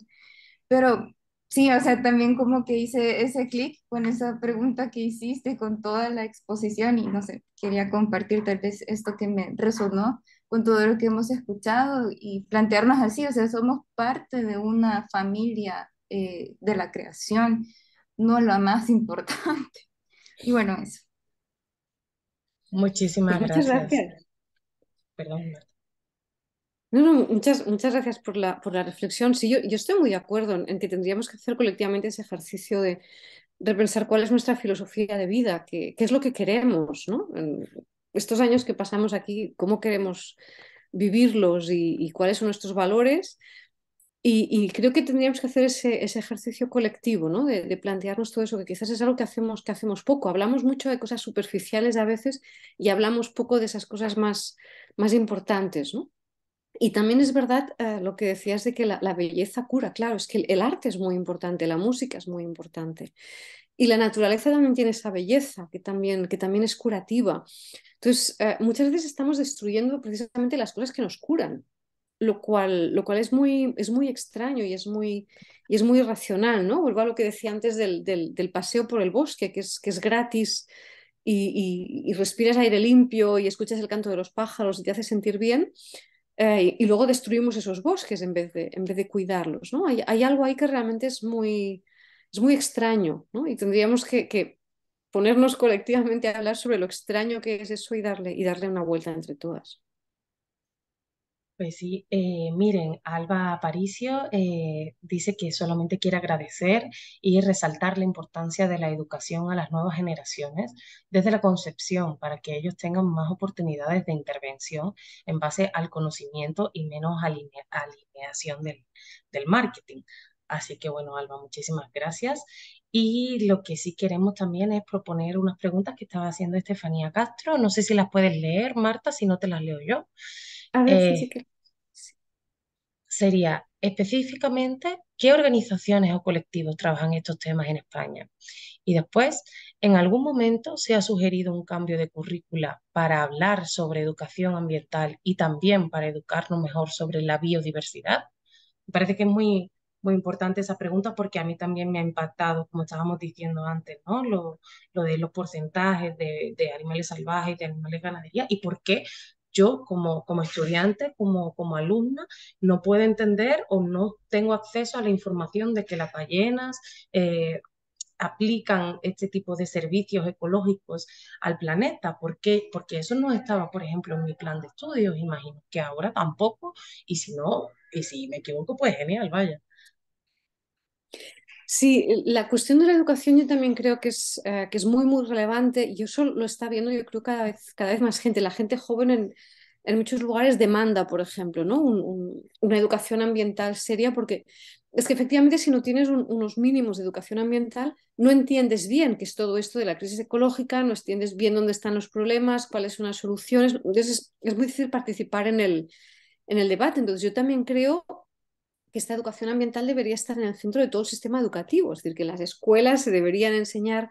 Pero Sí, o sea, también como que hice ese clic con esa pregunta que hiciste, con toda la exposición y no sé, quería compartir tal vez esto que me resonó con todo lo que hemos escuchado y plantearnos así, o sea, somos parte de una familia eh, de la creación, no la más importante. Y bueno, eso. Muchísimas pues gracias. gracias. Perdón, muchas, muchas gracias por la, por la reflexión. Sí, yo, yo estoy muy de acuerdo en, que tendríamos que hacer colectivamente ese ejercicio de repensar cuál es nuestra filosofía de vida, qué, qué es lo que queremos, ¿no? En estos años que pasamos aquí, cómo queremos vivirlos y, y cuáles son nuestros valores. Y, y, creo que tendríamos que hacer ese, ese ejercicio colectivo, ¿no? De, de, plantearnos todo eso, que quizás es algo que hacemos, que hacemos poco. Hablamos mucho de cosas superficiales a veces y hablamos poco de esas cosas más, más importantes, ¿no? Y también es verdad eh, lo que decías de que la, belleza cura, claro, es que el, arte es muy importante, la música es muy importante. Y la naturaleza también tiene esa belleza, que también, que también es curativa. Entonces, eh, muchas veces estamos destruyendo precisamente las cosas que nos curan, lo cual, lo cual es, muy, es muy extraño y es muy, y es muy irracional, ¿no? Vuelvo a lo que decía antes del, del, paseo por el bosque, que es, que es gratis y, y respiras aire limpio y escuchas el canto de los pájaros y te hace sentir bien eh, y, luego destruimos esos bosques en vez de, en vez de cuidarlos. ¿no? Hay, algo ahí que realmente es muy, es muy extraño y tendríamos que, que, ponernos colectivamente a hablar sobre lo extraño que es eso y darle, y darle una vuelta entre todas. Pues sí, eh, miren, Alba Aparicio eh, dice que solamente quiere agradecer y resaltar la importancia de la educación a las nuevas generaciones desde la concepción para que ellos tengan más oportunidades de intervención en base al conocimiento y menos alineación del marketing. Así que bueno, Alba, muchísimas gracias. Y lo que sí queremos también es proponer unas preguntas que estaba haciendo Estefanía Castro. No sé si las puedes leer, Marta, si no te las leo yo. A ver si eh, sí sería específicamente qué organizaciones o colectivos trabajan estos temas en España. Y después, en algún momento se ha sugerido un cambio de currícula para hablar sobre educación ambiental y también para educarnos mejor sobre la biodiversidad. Me parece que es muy, muy importante esa pregunta porque a mí también me ha impactado, como estábamos diciendo antes, ¿no? lo, de los porcentajes de, animales salvajes, de animales ganadería y por qué yo como, estudiante, como, alumna, no puedo entender o no tengo acceso a la información de que las ballenas eh, aplican este tipo de servicios ecológicos al planeta. ¿Por qué? Porque eso no estaba, por ejemplo, en mi plan de estudios, imagino que ahora tampoco, y si no, y si me equivoco, pues genial, vaya. Sí, la cuestión de la educación yo también creo que es, eh, que es muy, muy relevante y eso lo está viendo yo creo cada vez, cada vez más gente. La gente joven en, muchos lugares demanda, por ejemplo, ¿no? una educación ambiental seria porque es que efectivamente si no tienes unos mínimos de educación ambiental, no entiendes bien qué es todo esto de la crisis ecológica, no entiendes bien dónde están los problemas, cuáles son las soluciones. Entonces es, muy difícil participar en el, en el debate. Entonces yo también creo que esta educación ambiental debería estar en el centro de todo el sistema educativo, es decir, que las escuelas se deberían enseñar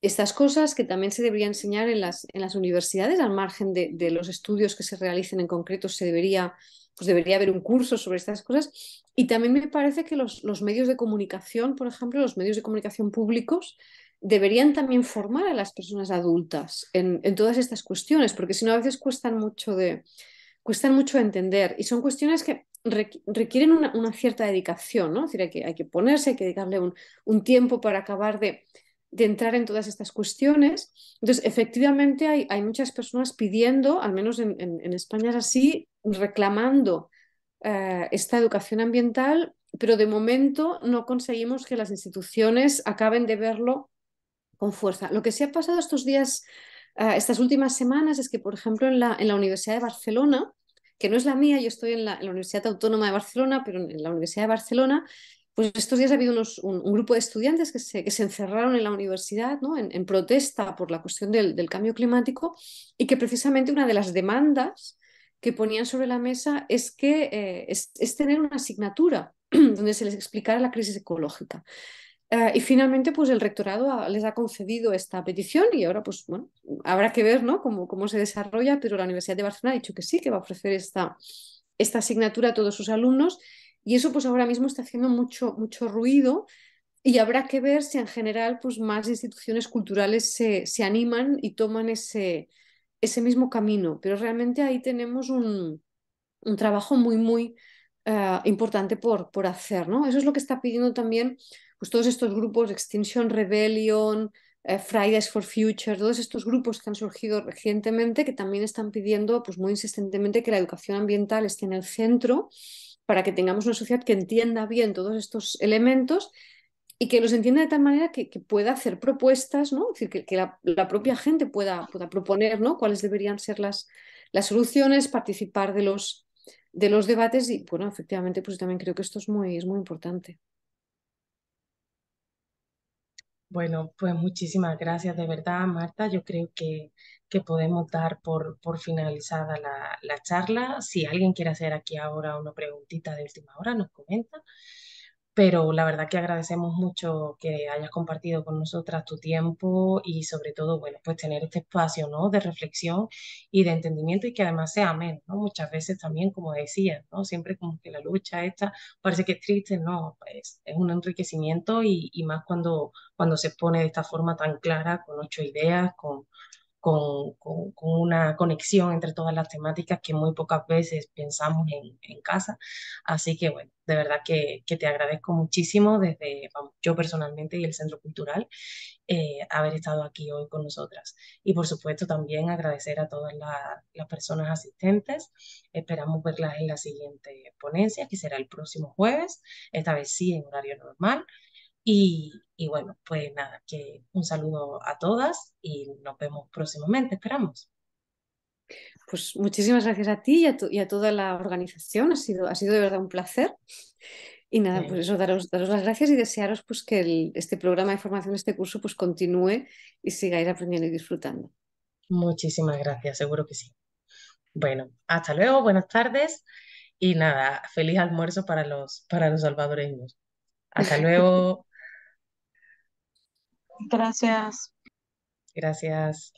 estas cosas, que también se debería enseñar en las, en las universidades, al margen de, los estudios que se realicen en concreto, se debería, pues debería haber un curso sobre estas cosas. Y también me parece que los, los medios de comunicación, por ejemplo, los medios de comunicación públicos, deberían también formar a las personas adultas en, en todas estas cuestiones, porque si no a veces cuestan mucho de, cuestan mucho entender y son cuestiones que requieren una, cierta dedicación, ¿no? Es decir, hay que, ponerse, hay que dedicarle un, tiempo para acabar de, entrar en todas estas cuestiones. Entonces, efectivamente, hay, muchas personas pidiendo, al menos en, España es así, reclamando eh, esta educación ambiental, pero de momento no conseguimos que las instituciones acaben de verlo con fuerza. Lo que se ha pasado estos días, eh, estas últimas semanas, es que, por ejemplo, en la Universidad de Barcelona, que no es la mía, yo estoy en la, Universidad Autónoma de Barcelona, pero en la Universidad de Barcelona pues estos días ha habido un, grupo de estudiantes que se, encerraron en la universidad ¿no? en, protesta por la cuestión del, cambio climático y que precisamente una de las demandas que ponían sobre la mesa es, que, eh, es tener una asignatura donde se les explicara la crisis ecológica. Eh, y finalmente, pues el rectorado les ha concedido esta petición y ahora, pues bueno, habrá que ver ¿no? cómo, cómo se desarrolla, pero la Universidad de Barcelona ha dicho que sí, que va a ofrecer esta, esta asignatura a todos sus alumnos y eso pues ahora mismo está haciendo mucho, mucho ruido y habrá que ver si en general pues más instituciones culturales se, se animan y toman ese, ese mismo camino, pero realmente ahí tenemos un, trabajo muy, muy eh, importante por, por hacer, ¿no? Eso es lo que está pidiendo también pues todos estos grupos, Extinction Rebellion, eh, Fridays for Future, todos estos grupos que han surgido recientemente que también están pidiendo pues muy insistentemente que la educación ambiental esté en el centro para que tengamos una sociedad que entienda bien todos estos elementos y que los entienda de tal manera que, pueda hacer propuestas, decir, que, la, propia gente pueda, pueda proponer ¿no? cuáles deberían ser las, las soluciones, participar de los, de los debates y, bueno, efectivamente, pues también creo que esto es muy, es muy importante. Bueno, pues muchísimas gracias de verdad, Marta. Yo creo que, podemos dar por, finalizada la charla. Si alguien quiere hacer aquí ahora una preguntita de última hora, nos comenta pero la verdad que agradecemos mucho que hayas compartido con nosotras tu tiempo y sobre todo, bueno, pues tener este espacio, ¿no? De reflexión y de entendimiento y que además sea amén. ¿no? Muchas veces también, como decía, ¿no? Siempre como que la lucha esta parece que es triste, ¿no? Pues es un enriquecimiento y, más cuando, cuando se pone de esta forma tan clara, con ocho ideas, con, con, una conexión entre todas las temáticas que muy pocas veces pensamos en, casa. Así que bueno, de verdad que, te agradezco muchísimo desde yo personalmente y el Centro Cultural eh, haber estado aquí hoy con nosotras. Y por supuesto también agradecer a todas las personas asistentes. Esperamos verlas en la siguiente ponencia, que será el próximo jueves, esta vez sí en horario normal. Y, bueno, pues nada, que un saludo a todas y nos vemos próximamente, esperamos. Pues muchísimas gracias a ti y a, toda la organización, ha sido, ha sido de verdad un placer. Y nada, por pues eso, daros, daros, las gracias y desearos pues, que este programa de formación, este curso, pues continúe y sigáis aprendiendo y disfrutando. Muchísimas gracias, seguro que sí. Bueno, hasta luego, buenas tardes y nada, feliz almuerzo para los, para los salvadoreños. Hasta luego. Gracias. Gracias.